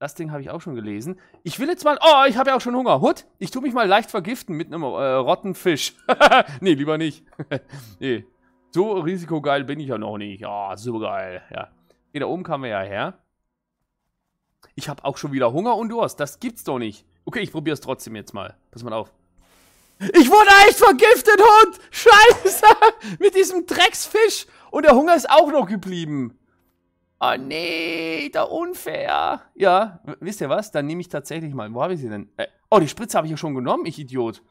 Das Ding habe ich auch schon gelesen. Ich will jetzt mal. Oh, ich habe ja auch schon Hunger. Hut, ich tue mich mal leicht vergiften mit einem äh, rotten Fisch. nee, lieber nicht. nee. So risikogeil bin ich ja noch nicht. Ah, ja, oh, super geil. Ja. Hier da oben kamen wir ja her. Ich habe auch schon wieder Hunger und Durst. Das gibt's doch nicht. Okay, ich probiere es trotzdem jetzt mal. Pass mal auf. Ich wurde echt vergiftet, Hund! Scheiße! Mit diesem Drecksfisch! Und der Hunger ist auch noch geblieben. oh, nee, da unfair. Ja, wisst ihr was? Dann nehme ich tatsächlich mal. Wo habe ich sie denn? Äh, oh, die Spritze habe ich ja schon genommen, ich Idiot.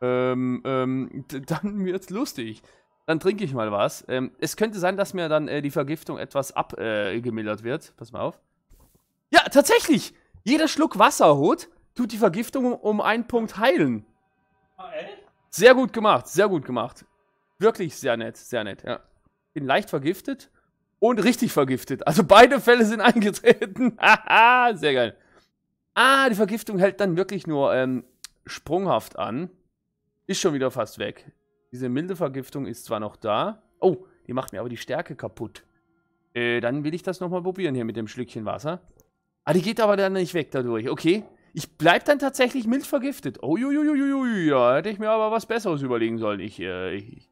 Ähm, ähm, dann wird's lustig. Dann trinke ich mal was. Ähm, es könnte sein, dass mir dann äh, die Vergiftung etwas abgemildert äh, wird. Pass mal auf. Ja, tatsächlich! Jeder Schluck Wasserhut tut die Vergiftung um einen Punkt heilen. Ah, echt? Sehr gut gemacht, sehr gut gemacht. Wirklich sehr nett, sehr nett, ja. Bin leicht vergiftet und richtig vergiftet. Also beide Fälle sind eingetreten. Haha, sehr geil. Ah, die Vergiftung hält dann wirklich nur ähm, sprunghaft an. Ist schon wieder fast weg. Diese milde Vergiftung ist zwar noch da. Oh, die macht mir aber die Stärke kaputt. Äh, dann will ich das nochmal probieren hier mit dem Schlückchen Wasser. Ah, die geht aber dann nicht weg dadurch. Okay. Ich bleib dann tatsächlich mild vergiftet. Oh, ju, ju, ju, ju, ja, hätte ich mir aber was Besseres überlegen sollen. Ich, äh, ich,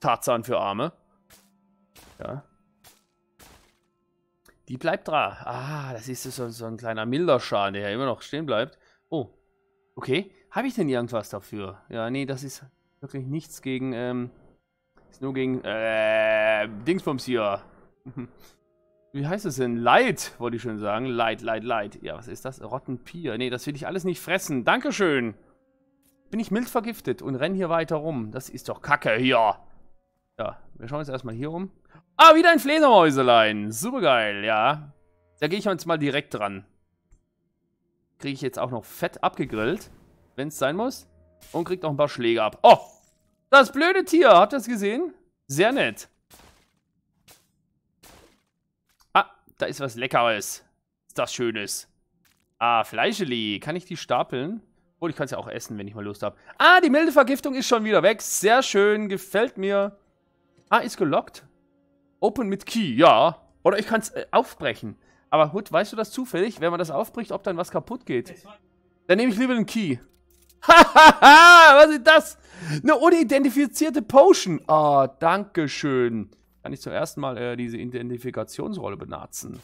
Tarzan für Arme. Ja. Die bleibt dran. Ah, das ist so, so ein kleiner milder Schaden, der ja immer noch stehen bleibt. Oh, okay. Habe ich denn irgendwas dafür? Ja, nee, das ist wirklich nichts gegen, ähm, ist nur gegen, äh, Dingsbums hier. Wie heißt es denn? Leid, wollte ich schon sagen. Leid, Leid, Leid. Ja, was ist das? Rottenpier. Nee, das will ich alles nicht fressen. Dankeschön. Bin ich mild vergiftet und renn hier weiter rum. Das ist doch Kacke hier. Ja, wir schauen uns erstmal hier um. Ah, wieder ein Fledermäuselein. Supergeil, ja. Da gehe ich uns mal direkt dran. Kriege ich jetzt auch noch fett abgegrillt, wenn es sein muss. Und kriege noch ein paar Schläge ab. Oh, das blöde Tier, habt ihr es gesehen? Sehr nett. Ah, da ist was Leckeres. Ist das Schönes. Ah, Fleischeli. Kann ich die stapeln? Oh, ich kann es ja auch essen, wenn ich mal Lust habe. Ah, die milde Vergiftung ist schon wieder weg. Sehr schön, gefällt mir. Ah, ist gelockt. Open mit Key, ja. Oder ich kann es äh, aufbrechen. Aber Hut, weißt du das zufällig, wenn man das aufbricht, ob dann was kaputt geht? Dann nehme ich lieber den Key. Hahaha, was ist das? Eine unidentifizierte Potion. oh, ah, danke schön. Kann ich zum ersten Mal äh, diese Identifikationsrolle benutzen.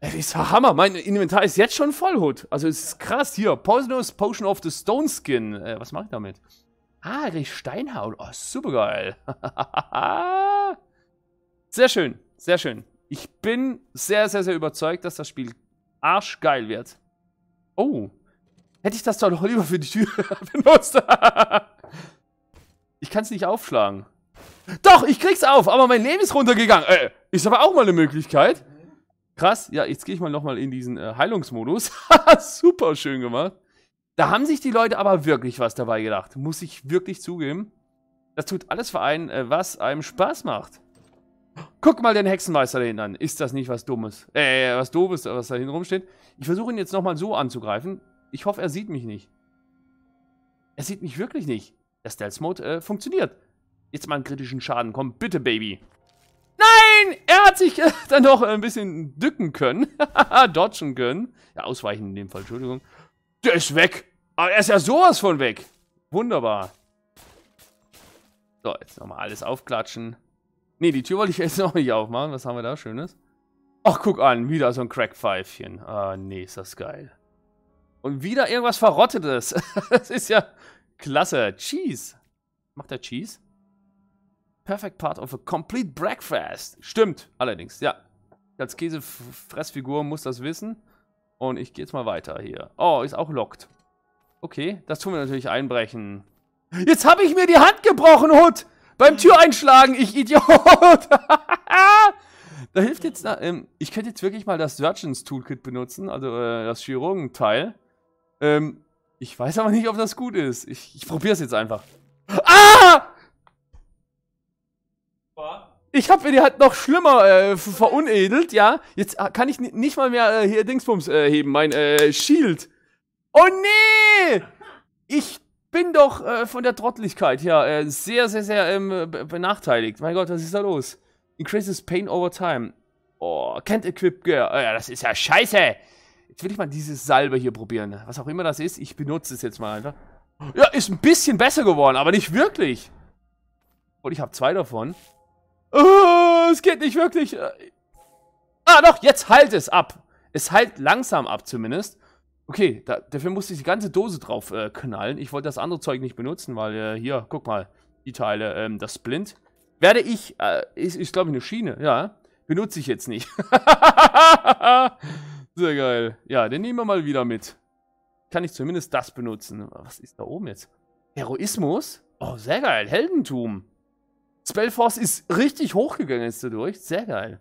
Das ist Hammer. Mein Inventar ist jetzt schon voll, Hood. Also es ist krass. Hier, Poisonous Potion of the Stone Skin. Äh, was mache ich damit? Ah, ich Steinhaut. Oh, super geil. sehr schön, sehr schön. Ich bin sehr, sehr, sehr überzeugt, dass das Spiel arschgeil wird. Oh, Hätte ich das doch lieber für die Tür benutzt. ich kann es nicht aufschlagen. Doch, ich krieg's auf, aber mein Leben ist runtergegangen. Äh, ist aber auch mal eine Möglichkeit. Krass, ja, jetzt gehe ich mal nochmal in diesen äh, Heilungsmodus. Super schön gemacht. Da haben sich die Leute aber wirklich was dabei gedacht. Muss ich wirklich zugeben. Das tut alles für einen, äh, was einem Spaß macht. Guck mal den Hexenmeister da hinten an. Ist das nicht was Dummes? Äh, äh was Doofes, was da hinten rumsteht. Ich versuche ihn jetzt nochmal so anzugreifen. Ich hoffe, er sieht mich nicht. Er sieht mich wirklich nicht. Der Stealth Mode äh, funktioniert. Jetzt mal einen kritischen Schaden. Komm, bitte, Baby. Nein! Er hat sich äh, dann doch äh, ein bisschen dücken können. Dodgen können. Ja, ausweichen in dem Fall, Entschuldigung. Der ist weg. Aber er ist ja sowas von weg. Wunderbar. So, jetzt nochmal alles aufklatschen. Ne, die Tür wollte ich jetzt noch nicht aufmachen. Was haben wir da Schönes? Ach, guck an, wieder so ein Crackpfeifchen. Ah, nee, ist das geil. Und wieder irgendwas Verrottetes. das ist ja klasse. Cheese. Macht er Cheese? Perfect part of a complete breakfast. Stimmt, allerdings, ja. Als Käsefressfigur muss das wissen. Und ich gehe jetzt mal weiter hier. Oh, ist auch locked. Okay, das tun wir natürlich einbrechen. Jetzt habe ich mir die Hand gebrochen, Hut! Beim hm. Tür einschlagen, ich Idiot! da hilft jetzt... Ähm, ich könnte jetzt wirklich mal das Surgeons Toolkit benutzen, also äh, das Chirurgenteil. Ähm, ich weiß aber nicht, ob das gut ist. Ich, ich probiere es jetzt einfach. Ah! Ich habe mir die halt noch schlimmer äh, verunedelt, ja. Jetzt äh, kann ich nicht mal mehr äh, hier Dingsbums äh, heben, mein äh, Shield. Oh nee! Ich bin doch äh, von der Trotteligkeit her äh, sehr, sehr, sehr ähm, benachteiligt. Mein Gott, was ist da los? Increases pain over time. Oh, can't equip girl. Oh, ja, das ist ja scheiße. Jetzt will ich mal diese Salbe hier probieren. Was auch immer das ist, ich benutze es jetzt mal einfach. Ja, ist ein bisschen besser geworden, aber nicht wirklich. Und ich habe zwei davon. Oh, es geht nicht wirklich. Äh. Ah, doch, jetzt heilt es ab. Es heilt langsam ab zumindest. Okay, da, dafür musste ich die ganze Dose drauf äh, knallen. Ich wollte das andere Zeug nicht benutzen, weil äh, hier, guck mal, die Teile, ähm, das Splint. Werde ich, äh, ist, ist glaube ich eine Schiene, ja. Benutze ich jetzt nicht. Sehr geil. Ja, den nehmen wir mal wieder mit. Kann ich zumindest das benutzen. Was ist da oben jetzt? Heroismus? Oh, sehr geil. Heldentum. Spellforce ist richtig hochgegangen jetzt dadurch. Sehr geil.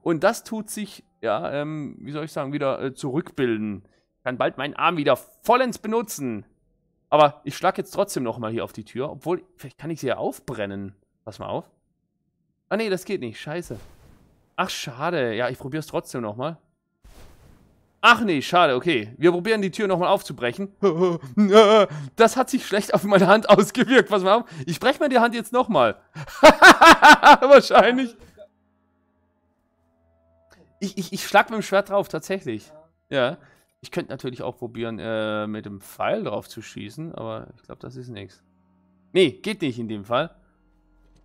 Und das tut sich, ja, ähm, wie soll ich sagen, wieder äh, zurückbilden. Kann bald meinen Arm wieder vollends benutzen. Aber ich schlage jetzt trotzdem nochmal hier auf die Tür. Obwohl, vielleicht kann ich sie ja aufbrennen. Pass mal auf. Ah, nee, das geht nicht. Scheiße. Ach, schade. Ja, ich probiere es trotzdem nochmal. Ach nee, schade, okay. Wir probieren die Tür nochmal aufzubrechen. Das hat sich schlecht auf meine Hand ausgewirkt. Was mal auf. Ich breche mir die Hand jetzt nochmal. Wahrscheinlich. Ich, ich, ich schlag mit dem Schwert drauf, tatsächlich. Ja. Ich könnte natürlich auch probieren, äh, mit dem Pfeil drauf zu schießen, aber ich glaube, das ist nichts. Nee, geht nicht in dem Fall.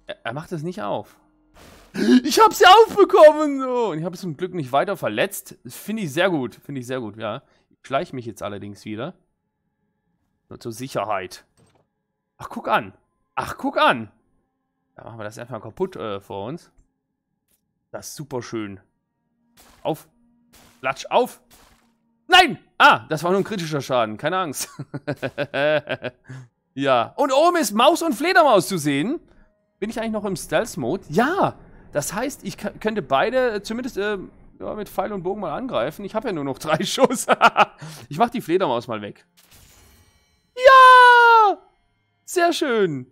Er, er macht das nicht auf ich habe sie aufbekommen. So. Und ich habe zum Glück nicht weiter verletzt. Finde ich sehr gut. Finde ich sehr gut, ja. Ich schleiche mich jetzt allerdings wieder. Nur zur Sicherheit. Ach, guck an. Ach, guck an. Da machen wir das erstmal kaputt äh, vor uns. Das ist super schön. Auf. Klatsch, auf. Nein! Ah, das war nur ein kritischer Schaden. Keine Angst. ja. Und oben ist Maus und Fledermaus zu sehen. Bin ich eigentlich noch im Stealth-Mode? Ja! Das heißt, ich könnte beide äh, zumindest äh, ja, mit Pfeil und Bogen mal angreifen. Ich habe ja nur noch drei Schuss. ich mache die Fledermaus mal weg. Ja! Sehr schön.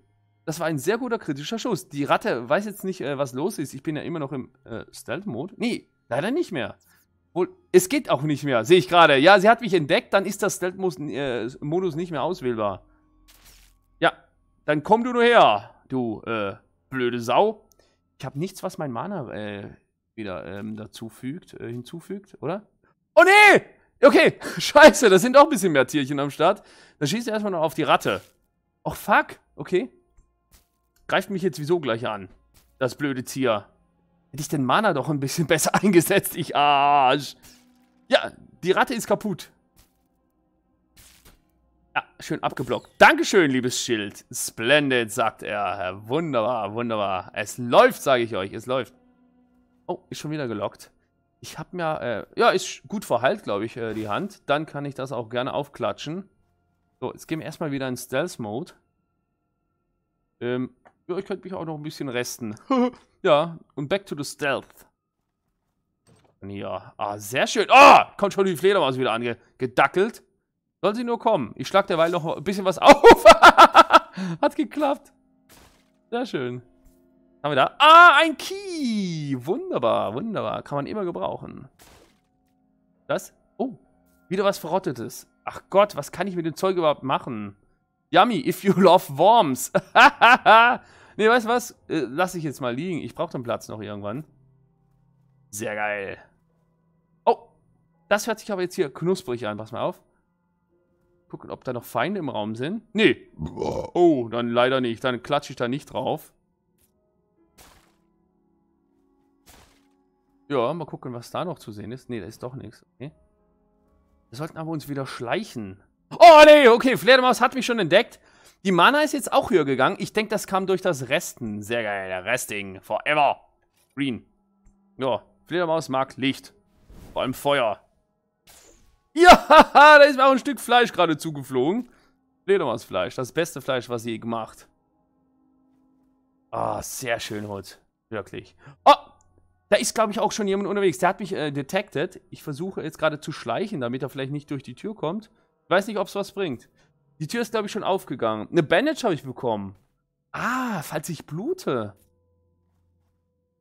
Das war ein sehr guter kritischer Schuss. Die Ratte weiß jetzt nicht, äh, was los ist. Ich bin ja immer noch im äh, Stealth-Mode. Nee, leider nicht mehr. Wohl, es geht auch nicht mehr, sehe ich gerade. Ja, sie hat mich entdeckt, dann ist das Stealth-Modus äh, nicht mehr auswählbar. Ja, dann komm du nur her, du äh, blöde Sau. Ich habe nichts, was mein Mana äh, wieder ähm, dazu fügt, äh, hinzufügt, oder? Oh nee! Okay, scheiße, da sind auch ein bisschen mehr Tierchen am Start. Dann schießt er erstmal noch auf die Ratte. Och, fuck, okay. Greift mich jetzt wieso gleich an? Das blöde Tier. Hätte ich den Mana doch ein bisschen besser eingesetzt, ich Arsch. Ja, die Ratte ist kaputt. Ja, schön abgeblockt. Dankeschön, liebes Schild. Splendid, sagt er. Wunderbar, wunderbar. Es läuft, sage ich euch. Es läuft. Oh, ist schon wieder gelockt. Ich habe mir, äh, ja, ist gut verheilt, glaube ich, äh, die Hand. Dann kann ich das auch gerne aufklatschen. So, jetzt gehen wir erstmal wieder in Stealth-Mode. Ähm, ja, ich könnte mich auch noch ein bisschen resten. ja, und back to the Stealth. Und hier, ah, sehr schön. oh, kommt schon die Fledermaus wieder angedackelt. Soll sie nur kommen. Ich schlag derweil noch ein bisschen was auf. Hat geklappt. Sehr schön. Haben wir da? Ah, ein Key. Wunderbar, wunderbar. Kann man immer gebrauchen. Das? Oh, wieder was Verrottetes. Ach Gott, was kann ich mit dem Zeug überhaupt machen? Yummy, if you love worms. nee, weißt du was? Äh, lass ich jetzt mal liegen. Ich brauche den Platz noch irgendwann. Sehr geil. Oh, das hört sich aber jetzt hier knusprig an. Pass mal auf gucken, ob da noch Feinde im Raum sind. Nee. Oh, dann leider nicht. Dann klatsche ich da nicht drauf. Ja, mal gucken, was da noch zu sehen ist. Nee, da ist doch nichts. Okay. Wir sollten aber uns wieder schleichen. Oh, nee, okay, Fledermaus hat mich schon entdeckt. Die Mana ist jetzt auch höher gegangen. Ich denke, das kam durch das Resten. Sehr geil, der Resting. Forever. Green. Ja, Fledermaus mag Licht. Vor allem Feuer. Ja, da ist mir auch ein Stück Fleisch gerade zugeflogen. Fledermaus das beste Fleisch, was je gemacht. Ah, oh, sehr schön heute. Wirklich. Oh, da ist, glaube ich, auch schon jemand unterwegs. Der hat mich äh, detected. Ich versuche jetzt gerade zu schleichen, damit er vielleicht nicht durch die Tür kommt. Ich weiß nicht, ob es was bringt. Die Tür ist, glaube ich, schon aufgegangen. Eine Bandage habe ich bekommen. Ah, falls ich blute.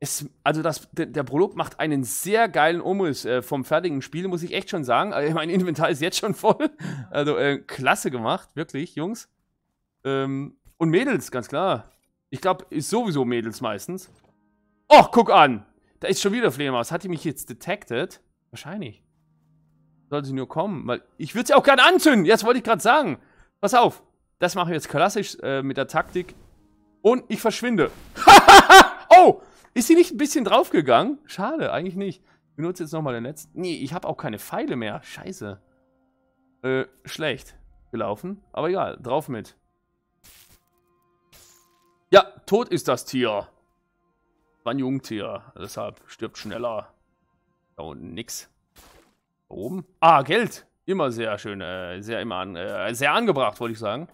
Es, also das, der, der, Prolog macht einen sehr geilen Umriss äh, vom fertigen Spiel, muss ich echt schon sagen. Also mein Inventar ist jetzt schon voll. Also äh, klasse gemacht, wirklich, Jungs. Ähm, und Mädels, ganz klar. Ich glaube, ist sowieso Mädels meistens. Och, guck an! Da ist schon wieder Flemaus. Hat die mich jetzt detected? Wahrscheinlich. Sollte sie nur kommen, weil ich würde sie auch gerne anzünden. Jetzt wollte ich gerade sagen. Pass auf. Das mache ich jetzt klassisch äh, mit der Taktik. Und ich verschwinde. oh! Ist sie nicht ein bisschen draufgegangen? Schade, eigentlich nicht. Ich benutze jetzt nochmal den letzten. Nee, ich habe auch keine Pfeile mehr. Scheiße. Äh, schlecht gelaufen. Aber egal, drauf mit. Ja, tot ist das Tier. War ein Jungtier, deshalb stirbt schneller. Da unten nix. Da oben? Ah, Geld. Immer sehr schön, äh, sehr immer an, äh, sehr angebracht, wollte ich sagen.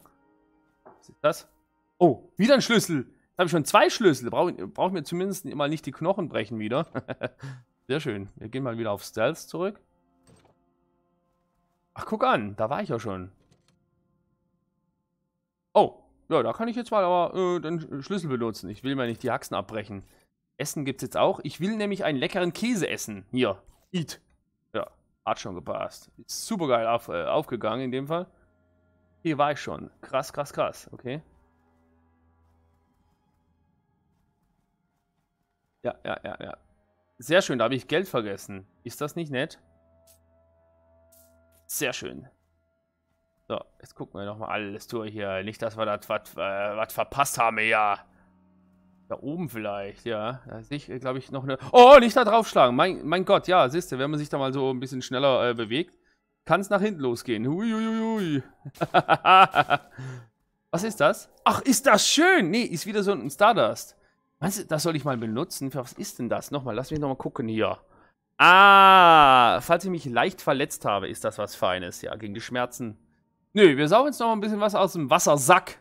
Was ist das? Oh, wieder ein Schlüssel habe ich schon zwei Schlüssel. Brauche brauch mir zumindest mal nicht die Knochen brechen wieder. Sehr schön. Wir gehen mal wieder auf Stealth zurück. Ach, guck an. Da war ich ja schon. Oh. Ja, da kann ich jetzt mal aber äh, den Schlüssel benutzen. Ich will mir nicht die Haxen abbrechen. Essen gibt's jetzt auch. Ich will nämlich einen leckeren Käse essen. Hier. Eat. Ja. Hat schon gepasst. Ist super geil auf, äh, aufgegangen in dem Fall. Hier war ich schon. Krass, krass, krass. Okay. Ja, ja, ja, ja. Sehr schön, da habe ich Geld vergessen. Ist das nicht nett? Sehr schön. So, jetzt gucken wir nochmal alles durch hier. Nicht, dass wir da äh, was verpasst haben, ja. Da oben vielleicht, ja. Da sehe ich, glaube ich, noch eine... Oh, nicht da draufschlagen. Mein, mein Gott, ja, siehst du, wenn man sich da mal so ein bisschen schneller äh, bewegt, kann es nach hinten losgehen. Huiuiui. was ist das? Ach, ist das schön. Nee, ist wieder so ein Stardust. Was? Das soll ich mal benutzen? was ist denn das? Nochmal, lass mich nochmal gucken hier. Ah, falls ich mich leicht verletzt habe, ist das was Feines. Ja, gegen die Schmerzen. Nö, wir saugen jetzt nochmal ein bisschen was aus dem Wassersack.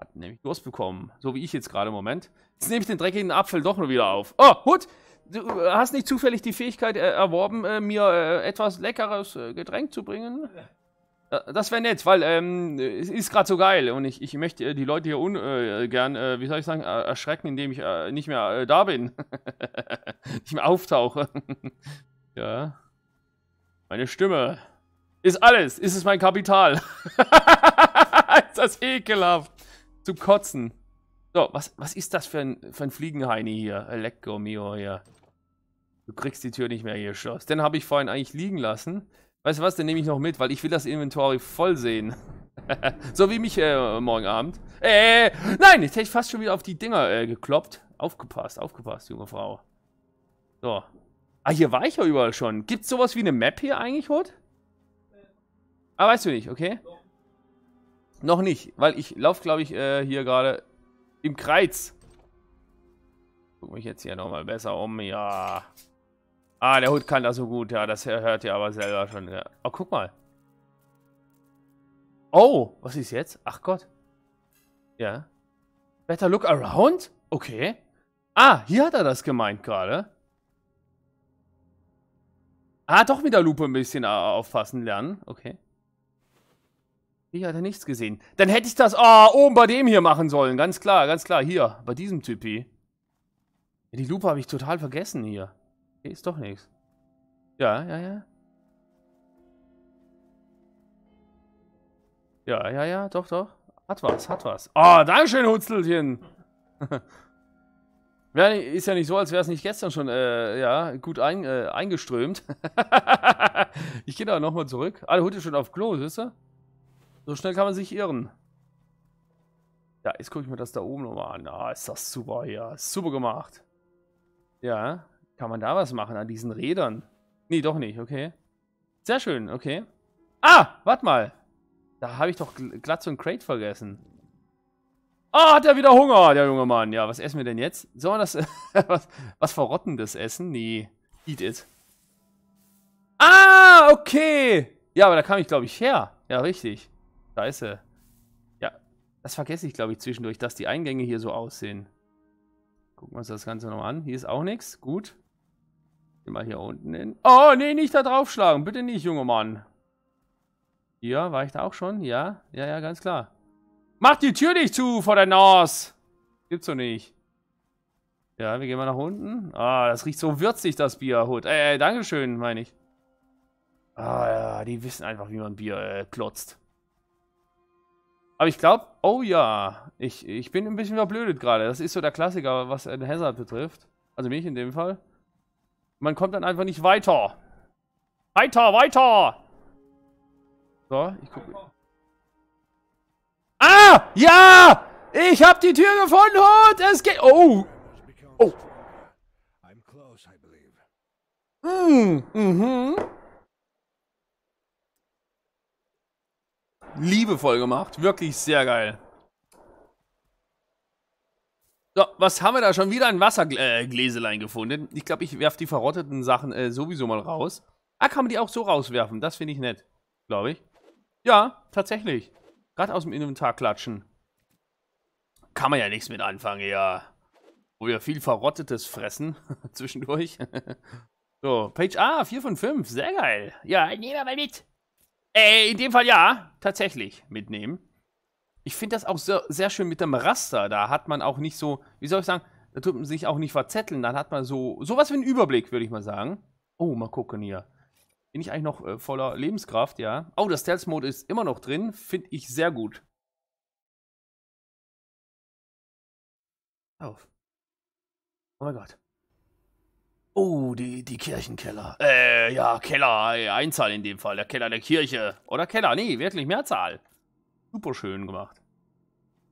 Hat nämlich Durst bekommen. So wie ich jetzt gerade im Moment. Jetzt nehme ich den dreckigen Apfel doch nur wieder auf. Oh, Hut! Du äh, hast nicht zufällig die Fähigkeit äh, erworben, äh, mir äh, etwas leckeres äh, Getränk zu bringen? Ja. Äh, das wäre nett, weil ähm, es ist gerade so geil und ich, ich möchte äh, die Leute hier ungern, äh, äh, wie soll ich sagen, erschrecken, indem ich äh, nicht mehr äh, da bin. nicht mehr auftauche. ja. Meine Stimme. Ist alles. Ist es mein Kapital? ist das ekelhaft. Zu kotzen. So, was, was ist das für ein, für ein Fliegenheini hier? Lecko mio hier. Du kriegst die Tür nicht mehr hier, Schloss. Den habe ich vorhin eigentlich liegen lassen. Weißt du was, den nehme ich noch mit, weil ich will das Inventory voll sehen. so wie mich äh, morgen Abend. Äh, äh, äh, nein, jetzt hätte ich fast schon wieder auf die Dinger äh, gekloppt. Aufgepasst, aufgepasst, junge Frau. So. Ah, hier war ich ja überall schon. Gibt's sowas wie eine Map hier eigentlich, Hot? Ah, weißt du nicht, okay? Doch. Noch nicht, weil ich laufe, glaube ich, äh, hier gerade im Kreis. Guck mich jetzt hier nochmal besser um. Ja. Ah, der Hund kann das so gut, ja. Das hört ihr aber selber schon. Ja. Oh, guck mal. Oh, was ist jetzt? Ach Gott. Ja. Better look around? Okay. Ah, hier hat er das gemeint gerade. Ah, doch mit der Lupe ein bisschen auffassen lernen. Okay. Hier hat er nichts gesehen. Dann hätte ich das oh, oben bei dem hier machen sollen. Ganz klar, ganz klar. Hier, bei diesem Typi. Die Lupe habe ich total vergessen hier. Ist doch nichts. Ja, ja, ja. Ja, ja, ja, doch, doch. Hat was, hat was. Oh, ah, Dankeschön, Hutzelchen. ja, ist ja nicht so, als wäre es nicht gestern schon äh, ja, gut ein, äh, eingeströmt. ich gehe da nochmal zurück. Alle ah, Hunde schon auf Klo, siehst du? So schnell kann man sich irren. Ja, jetzt gucke ich mir das da oben nochmal an. Ah, ist das super hier. Ja. Super gemacht. Ja. Kann man da was machen an diesen Rädern? Nee, doch nicht, okay. Sehr schön, okay. Ah, warte mal. Da habe ich doch glatt so einen Crate vergessen. Ah, oh, hat er wieder Hunger, der junge Mann. Ja, was essen wir denn jetzt? Sollen wir das, was, was Verrottendes essen? Nee, eat it. Ah, okay. Ja, aber da kam ich, glaube ich, her. Ja, richtig. Scheiße. Ja, das vergesse ich, glaube ich, zwischendurch, dass die Eingänge hier so aussehen. Gucken wir uns das Ganze nochmal an. Hier ist auch nichts. Gut. Geh mal hier unten hin. Oh, nee, nicht da draufschlagen. Bitte nicht, junger Mann. Hier, war ich da auch schon? Ja, ja, ja, ganz klar. Mach die Tür nicht zu vor der Nase. Gibt's doch nicht. Ja, wir gehen mal nach unten. Ah, das riecht so würzig, das Bier. Hut. Ey, ey, Dankeschön, meine ich. Ah, ja, die wissen einfach, wie man Bier äh, klotzt. Aber ich glaube, oh ja, ich, ich bin ein bisschen verblödet gerade. Das ist so der Klassiker, was den Hazard betrifft. Also mich in dem Fall. Man kommt dann einfach nicht weiter. Weiter, weiter! So, ich gucke. Ah! Ja! Ich hab die Tür gefunden und es geht. Oh! Oh! close, Hm, mhm. Liebevoll gemacht. Wirklich sehr geil. So, was haben wir da schon wieder? Ein Wassergläselein äh, gefunden. Ich glaube, ich werfe die verrotteten Sachen äh, sowieso mal raus. Ah, kann man die auch so rauswerfen. Das finde ich nett, glaube ich. Ja, tatsächlich. Gerade aus dem Inventar klatschen. Kann man ja nichts mit anfangen, ja. Wo wir viel Verrottetes fressen zwischendurch. so, Page A, ah, 4 von 5. Sehr geil. Ja, nehmen wir mal mit. Äh, in dem Fall ja. Tatsächlich mitnehmen ich finde das auch sehr, sehr, schön mit dem Raster. Da hat man auch nicht so, wie soll ich sagen, da tut man sich auch nicht verzetteln. Dann hat man so sowas wie einen Überblick, würde ich mal sagen. Oh, mal gucken hier. Bin ich eigentlich noch äh, voller Lebenskraft, ja. Oh, der Stealth-Mode ist immer noch drin. Finde ich sehr gut. Auf. Oh mein Gott. Oh, die, die Kirchenkeller. Äh, ja, Keller, äh, Einzahl in dem Fall. Der Keller der Kirche. Oder Keller, nee, wirklich Mehrzahl. Super schön gemacht.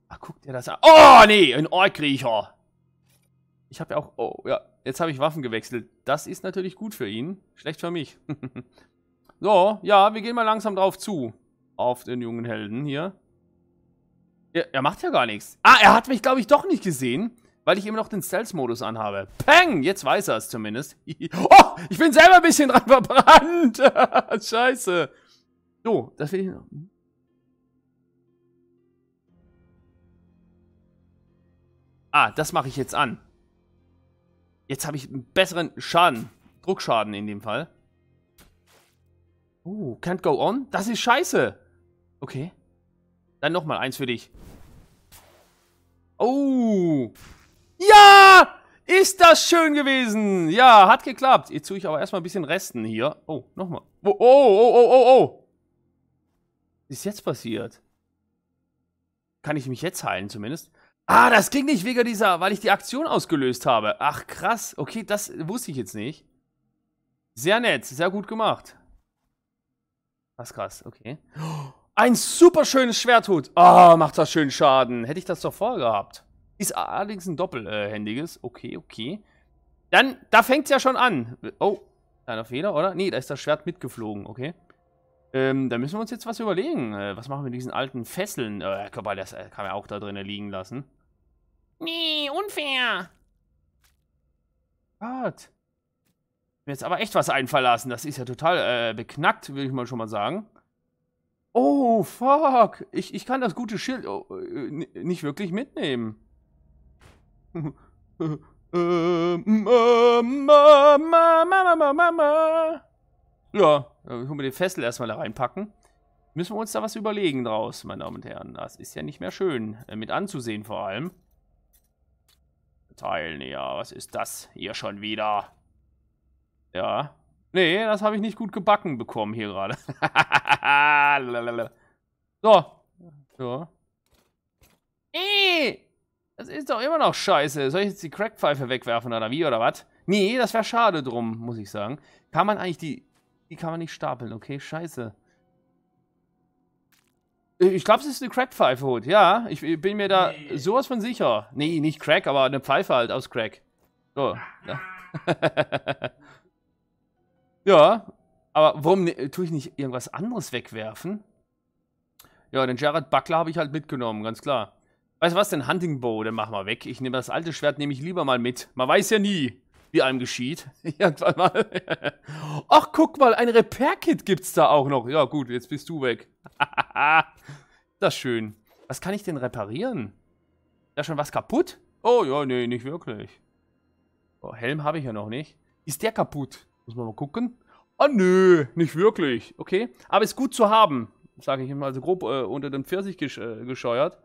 Ach, guck dir das an. Oh, nee, ein Orkriecher. Ich habe ja auch... Oh, ja. Jetzt habe ich Waffen gewechselt. Das ist natürlich gut für ihn. Schlecht für mich. so, ja, wir gehen mal langsam drauf zu. Auf den jungen Helden hier. Er, er macht ja gar nichts. Ah, er hat mich, glaube ich, doch nicht gesehen, weil ich immer noch den Stealth-Modus anhabe. Peng! Jetzt weiß er es zumindest. oh, ich bin selber ein bisschen dran verbrannt. Scheiße. So, das will ich noch... Ah, das mache ich jetzt an. Jetzt habe ich einen besseren Schaden. Druckschaden in dem Fall. Uh, can't go on? Das ist scheiße. Okay. Dann nochmal eins für dich. Oh. Ja! Ist das schön gewesen. Ja, hat geklappt. Jetzt tue ich aber erstmal ein bisschen Resten hier. Oh, nochmal. Oh, oh, oh, oh, oh, oh. Was oh. ist jetzt passiert? Kann ich mich jetzt heilen zumindest? Ah, das ging nicht wegen dieser, weil ich die Aktion ausgelöst habe. Ach, krass. Okay, das wusste ich jetzt nicht. Sehr nett, sehr gut gemacht. Was krass, okay. Ein super schönes Schwerthut. Ah, oh, macht das schön Schaden. Hätte ich das doch vorher gehabt. Ist allerdings ein doppelhändiges. Okay, okay. Dann, da fängt es ja schon an. Oh, kleiner Fehler, oder? Nee, da ist das Schwert mitgeflogen, okay. Ähm, da müssen wir uns jetzt was überlegen. Äh, was machen wir mit diesen alten Fesseln? Oh, äh, komm mal, das kann man auch da drinnen liegen lassen. Nee, unfair. Gott. Mir jetzt aber echt was einfallen lassen. Das ist ja total äh, beknackt, würde ich mal schon mal sagen. Oh, fuck. Ich, ich kann das gute Schild oh, äh, nicht wirklich mitnehmen. ähm, äh, Mama, Mama, Mama. Ja, äh, ich hole mir den Fessel erstmal da reinpacken. Müssen wir uns da was überlegen draus, meine Damen und Herren. Das ist ja nicht mehr schön. Äh, mit anzusehen vor allem. Teilen, ja. Was ist das hier schon wieder? Ja. Nee, das habe ich nicht gut gebacken bekommen hier gerade. so. So. Nee. Das ist doch immer noch scheiße. Soll ich jetzt die Crackpfeife wegwerfen oder wie oder was? Nee, das wäre schade drum, muss ich sagen. Kann man eigentlich die die kann man nicht stapeln, okay? Scheiße. Äh, ich glaube, es ist eine Crack-Pfeife, Hut. Ja, ich bin mir da nee. sowas von sicher. Nee, nicht Crack, aber eine Pfeife halt aus Crack. So. ja, aber warum ne, tue ich nicht irgendwas anderes wegwerfen? Ja, den Jared Buckler habe ich halt mitgenommen, ganz klar. Weißt du was, den Hunting Bow, den machen wir weg. Ich nehme das alte Schwert, nämlich lieber mal mit. Man weiß ja nie wie einem geschieht. Irgendwann mal. Ach, guck mal, ein Repair-Kit gibt's da auch noch. Ja, gut, jetzt bist du weg. das ist schön. Was kann ich denn reparieren? Da schon was kaputt? Oh, ja, nee, nicht wirklich. Oh, Helm habe ich ja noch nicht. Ist der kaputt? Muss man mal gucken. Ah, oh, nö, nicht wirklich. Okay, aber ist gut zu haben. Sage ich mal, so grob äh, unter dem Pfirsich gesch äh, gescheuert.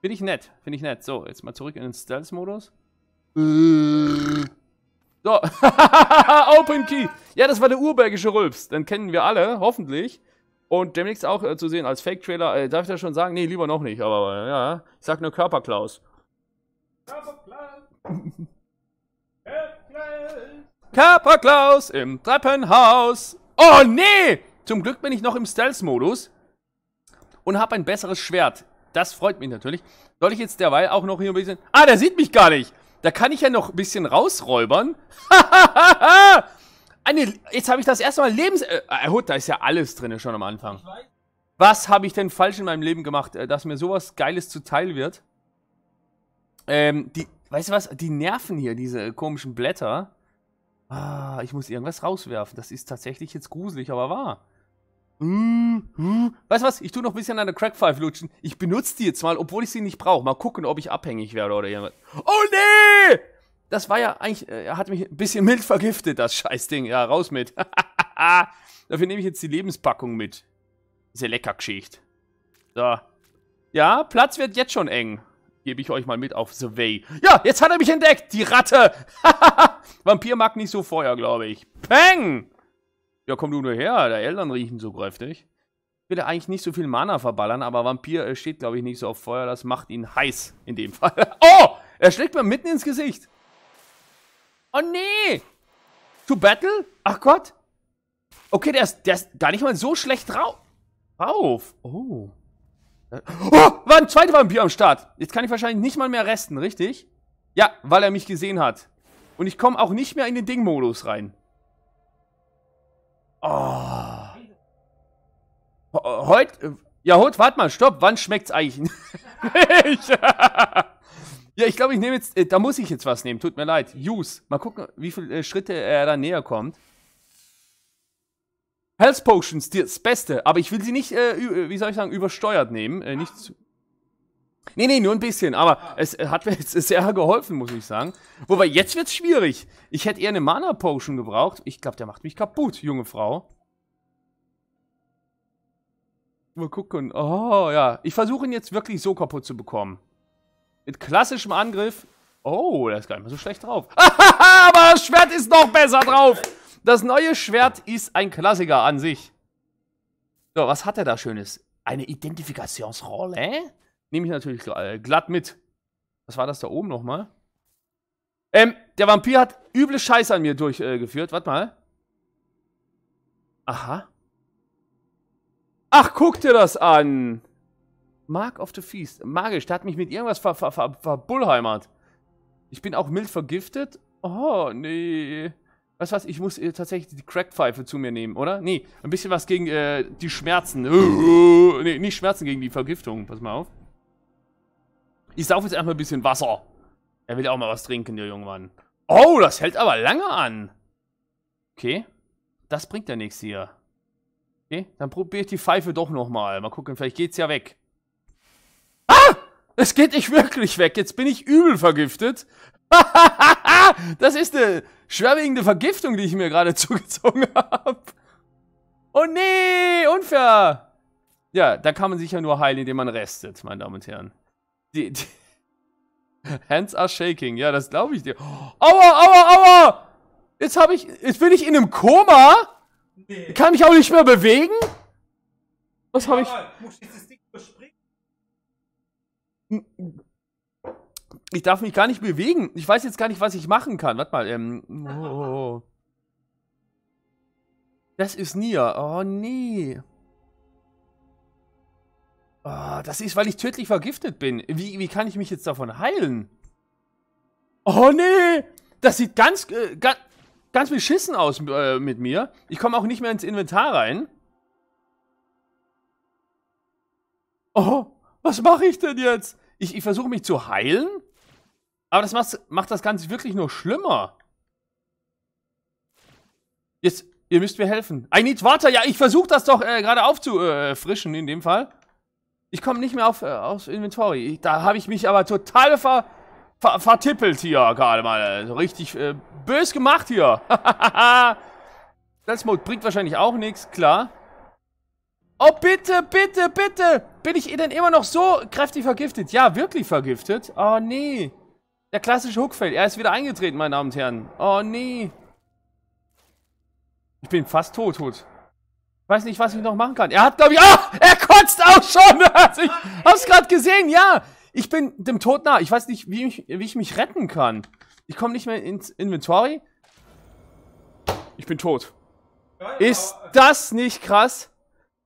Finde ich nett, finde ich nett. So, jetzt mal zurück in den Stealth-Modus. Äh. So, Open oh, Key. Ja, das war der urbergische Rülps. Den kennen wir alle, hoffentlich. Und demnächst auch äh, zu sehen als Fake-Trailer. Äh, darf ich das schon sagen? Nee, lieber noch nicht. Aber äh, ja, ich sag nur Körperklaus. Körperklaus. Körperklaus im Treppenhaus. Oh nee! Zum Glück bin ich noch im Stealth-Modus und habe ein besseres Schwert. Das freut mich natürlich. Soll ich jetzt derweil auch noch hier ein bisschen... Ah, der sieht mich gar nicht! Da kann ich ja noch ein bisschen rausräubern. Eine, jetzt habe ich das erste Mal Lebens... Äh, äh, gut, da ist ja alles drin schon am Anfang. Was habe ich denn falsch in meinem Leben gemacht, äh, dass mir sowas Geiles zuteil wird? Ähm, die... Weißt du was? Die nerven hier, diese komischen Blätter. Ah, ich muss irgendwas rauswerfen. Das ist tatsächlich jetzt gruselig, aber wahr. Weißt du was? Ich tue noch ein bisschen an der Crack 5 lutschen. Ich benutze die jetzt mal, obwohl ich sie nicht brauche. Mal gucken, ob ich abhängig werde oder irgendwas. Oh nee! Das war ja eigentlich, äh, er hat mich ein bisschen mild vergiftet, das Scheißding. Ja, raus mit. Dafür nehme ich jetzt die Lebenspackung mit. Diese Geschichte. So. Ja, Platz wird jetzt schon eng. Gebe ich euch mal mit auf The Way. Ja, jetzt hat er mich entdeckt, die Ratte. Vampir mag nicht so Feuer, glaube ich. Peng! Ja, komm du nur her, der Eltern riechen so kräftig. Ich will eigentlich nicht so viel Mana verballern, aber Vampir äh, steht, glaube ich, nicht so auf Feuer. Das macht ihn heiß, in dem Fall. oh! Er schlägt mir mitten ins Gesicht. Oh, nee! To battle? Ach Gott. Okay, der ist, der ist gar nicht mal so schlecht drauf. Auf. Oh. Äh, oh, war ein zweiter Vampir am Start. Jetzt kann ich wahrscheinlich nicht mal mehr resten, richtig? Ja, weil er mich gesehen hat. Und ich komme auch nicht mehr in den Ding-Modus rein. Oh. Heute. Ja, heute, warte mal, stopp. Wann schmeckt's eigentlich nicht? ja, ich glaube, ich nehme jetzt. Äh, da muss ich jetzt was nehmen. Tut mir leid. Use. Mal gucken, wie viele äh, Schritte er da näher kommt. Health Potions, das Beste. Aber ich will sie nicht, äh, wie soll ich sagen, übersteuert nehmen. Äh, nicht zu. Nee, nee, nur ein bisschen, aber ah. es äh, hat mir jetzt sehr geholfen, muss ich sagen. Wobei, jetzt wird's schwierig. Ich hätte eher eine Mana-Potion gebraucht. Ich glaube, der macht mich kaputt, junge Frau. Mal gucken. Oh, ja. Ich versuche ihn jetzt wirklich so kaputt zu bekommen. Mit klassischem Angriff. Oh, der ist gar nicht mal so schlecht drauf. aber das Schwert ist noch besser drauf. Das neue Schwert ist ein Klassiker an sich. So, was hat er da Schönes? Eine Identifikationsrolle, äh? Nehme ich natürlich äh, glatt mit. Was war das da oben nochmal? Ähm, der Vampir hat üble Scheiße an mir durchgeführt. Äh, Warte mal. Aha. Ach, guck dir das an. Mark of the Feast. Magisch, der hat mich mit irgendwas ver ver ver verbullheimert. Ich bin auch mild vergiftet? Oh, nee. Weißt du was, ich muss äh, tatsächlich die Crackpfeife zu mir nehmen, oder? Nee, ein bisschen was gegen äh, die Schmerzen. nee, nicht Schmerzen, gegen die Vergiftung. Pass mal auf. Ich sauf jetzt erstmal ein bisschen Wasser. Er will ja auch mal was trinken, der junge Mann. Oh, das hält aber lange an. Okay. Das bringt ja nichts hier. Okay, dann probiere ich die Pfeife doch nochmal. Mal gucken, vielleicht geht's ja weg. Ah! Es geht nicht wirklich weg. Jetzt bin ich übel vergiftet. das ist eine schwerwiegende Vergiftung, die ich mir gerade zugezogen habe. Oh nee, unfair. Ja, da kann man sich ja nur heilen, indem man restet, meine Damen und Herren. Die, die Hands are shaking. Ja, das glaube ich dir. aua, aua, aua! Jetzt habe ich. Jetzt bin ich in einem Koma? Nee. Kann mich auch nicht mehr bewegen? Was habe ich. Ich darf mich gar nicht bewegen. Ich weiß jetzt gar nicht, was ich machen kann. Warte mal. Ähm, oh. oh, oh. Das ist Nia. Oh nee. Oh, das ist, weil ich tödlich vergiftet bin. Wie, wie kann ich mich jetzt davon heilen? Oh, nee! Das sieht ganz, äh, ganz, ganz beschissen aus äh, mit mir. Ich komme auch nicht mehr ins Inventar rein. Oh, was mache ich denn jetzt? Ich, ich versuche mich zu heilen? Aber das macht, macht das Ganze wirklich nur schlimmer. Jetzt, ihr müsst mir helfen. I need water. Ja, ich versuche das doch äh, gerade aufzufrischen äh, in dem Fall. Ich komme nicht mehr auf, äh, aufs Inventory. Ich, da habe ich mich aber total ver, ver, vertippelt hier gerade mal. Also richtig äh, bös gemacht hier. Stealth-Mode bringt wahrscheinlich auch nichts, klar. Oh, bitte, bitte, bitte. Bin ich denn immer noch so kräftig vergiftet? Ja, wirklich vergiftet? Oh, nee. Der klassische Hookfeld. Er ist wieder eingetreten, meine Damen und Herren. Oh, nee. Ich bin fast tot, tot. Ich weiß nicht, was ich noch machen kann. Er hat, glaube ich... Ah! Er kotzt auch schon. Also ich gerade gesehen, ja. Ich bin dem Tod nah. Ich weiß nicht, wie, mich, wie ich mich retten kann. Ich komme nicht mehr ins Inventory. Ich bin tot. Ist das nicht krass?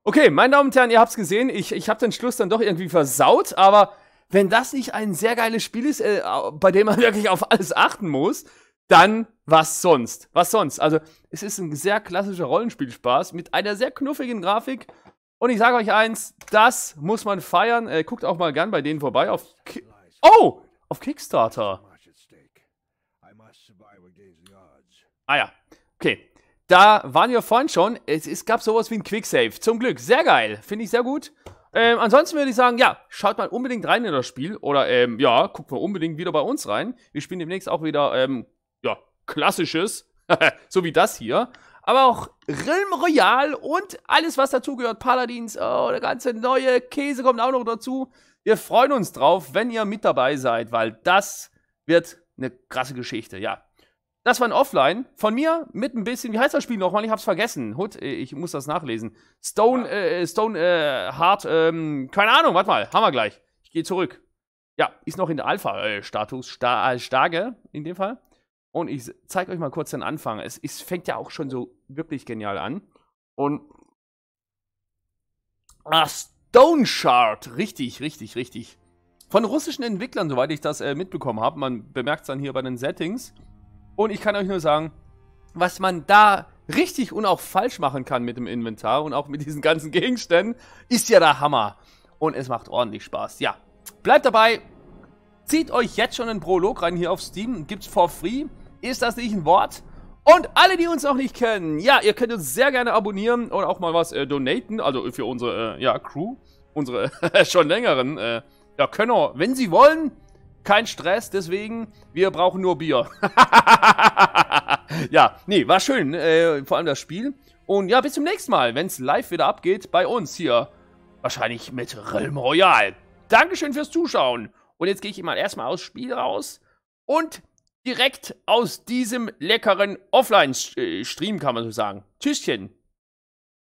Okay, meine Damen und Herren, ihr habt's gesehen. Ich, ich habe den Schluss dann doch irgendwie versaut, aber wenn das nicht ein sehr geiles Spiel ist, äh, bei dem man wirklich auf alles achten muss, dann was sonst? Was sonst? Also, es ist ein sehr klassischer Rollenspielspaß mit einer sehr knuffigen Grafik und ich sage euch eins, das muss man feiern. Äh, guckt auch mal gern bei denen vorbei auf Ki Oh, auf Kickstarter. Ah ja, okay. Da waren wir vorhin schon. Es, es gab sowas wie ein Quicksave. Zum Glück. Sehr geil. Finde ich sehr gut. Ähm, ansonsten würde ich sagen, ja, schaut mal unbedingt rein in das Spiel. Oder ähm, ja, guckt mal unbedingt wieder bei uns rein. Wir spielen demnächst auch wieder, ähm, ja, klassisches. so wie das hier aber auch Rilm Royal und alles, was dazugehört, Paladins, oh, der ganze neue Käse kommt auch noch dazu. Wir freuen uns drauf, wenn ihr mit dabei seid, weil das wird eine krasse Geschichte, ja. Das war ein Offline von mir mit ein bisschen, wie heißt das Spiel nochmal? Ich hab's vergessen. Hut, äh, ich muss das nachlesen. Stone, äh, Stone äh, Heart, ähm, keine Ahnung, warte mal, haben wir gleich. Ich gehe zurück. Ja, ist noch in der Alpha-Status, äh, Sta äh, Stage in dem Fall. Und ich zeige euch mal kurz den Anfang. Es, es fängt ja auch schon so wirklich genial an. Und. Ah, Stone Shard. Richtig, richtig, richtig. Von russischen Entwicklern, soweit ich das äh, mitbekommen habe. Man bemerkt es dann hier bei den Settings. Und ich kann euch nur sagen, was man da richtig und auch falsch machen kann mit dem Inventar und auch mit diesen ganzen Gegenständen, ist ja der Hammer. Und es macht ordentlich Spaß. Ja, bleibt dabei. Zieht euch jetzt schon einen Prolog rein hier auf Steam. Gibt's for free. Ist das nicht ein Wort? Und alle, die uns noch nicht kennen, ja, ihr könnt uns sehr gerne abonnieren oder auch mal was äh, donaten, also für unsere äh, ja, Crew, unsere schon längeren äh, ja, Könner, wenn sie wollen. Kein Stress, deswegen, wir brauchen nur Bier. ja, nee, war schön, äh, vor allem das Spiel. Und ja, bis zum nächsten Mal, wenn es live wieder abgeht, bei uns hier. Wahrscheinlich mit Realm Royal. Dankeschön fürs Zuschauen. Und jetzt gehe ich mal erstmal aus Spiel raus und direkt aus diesem leckeren Offline-Stream, äh, kann man so sagen. Tschüsschen.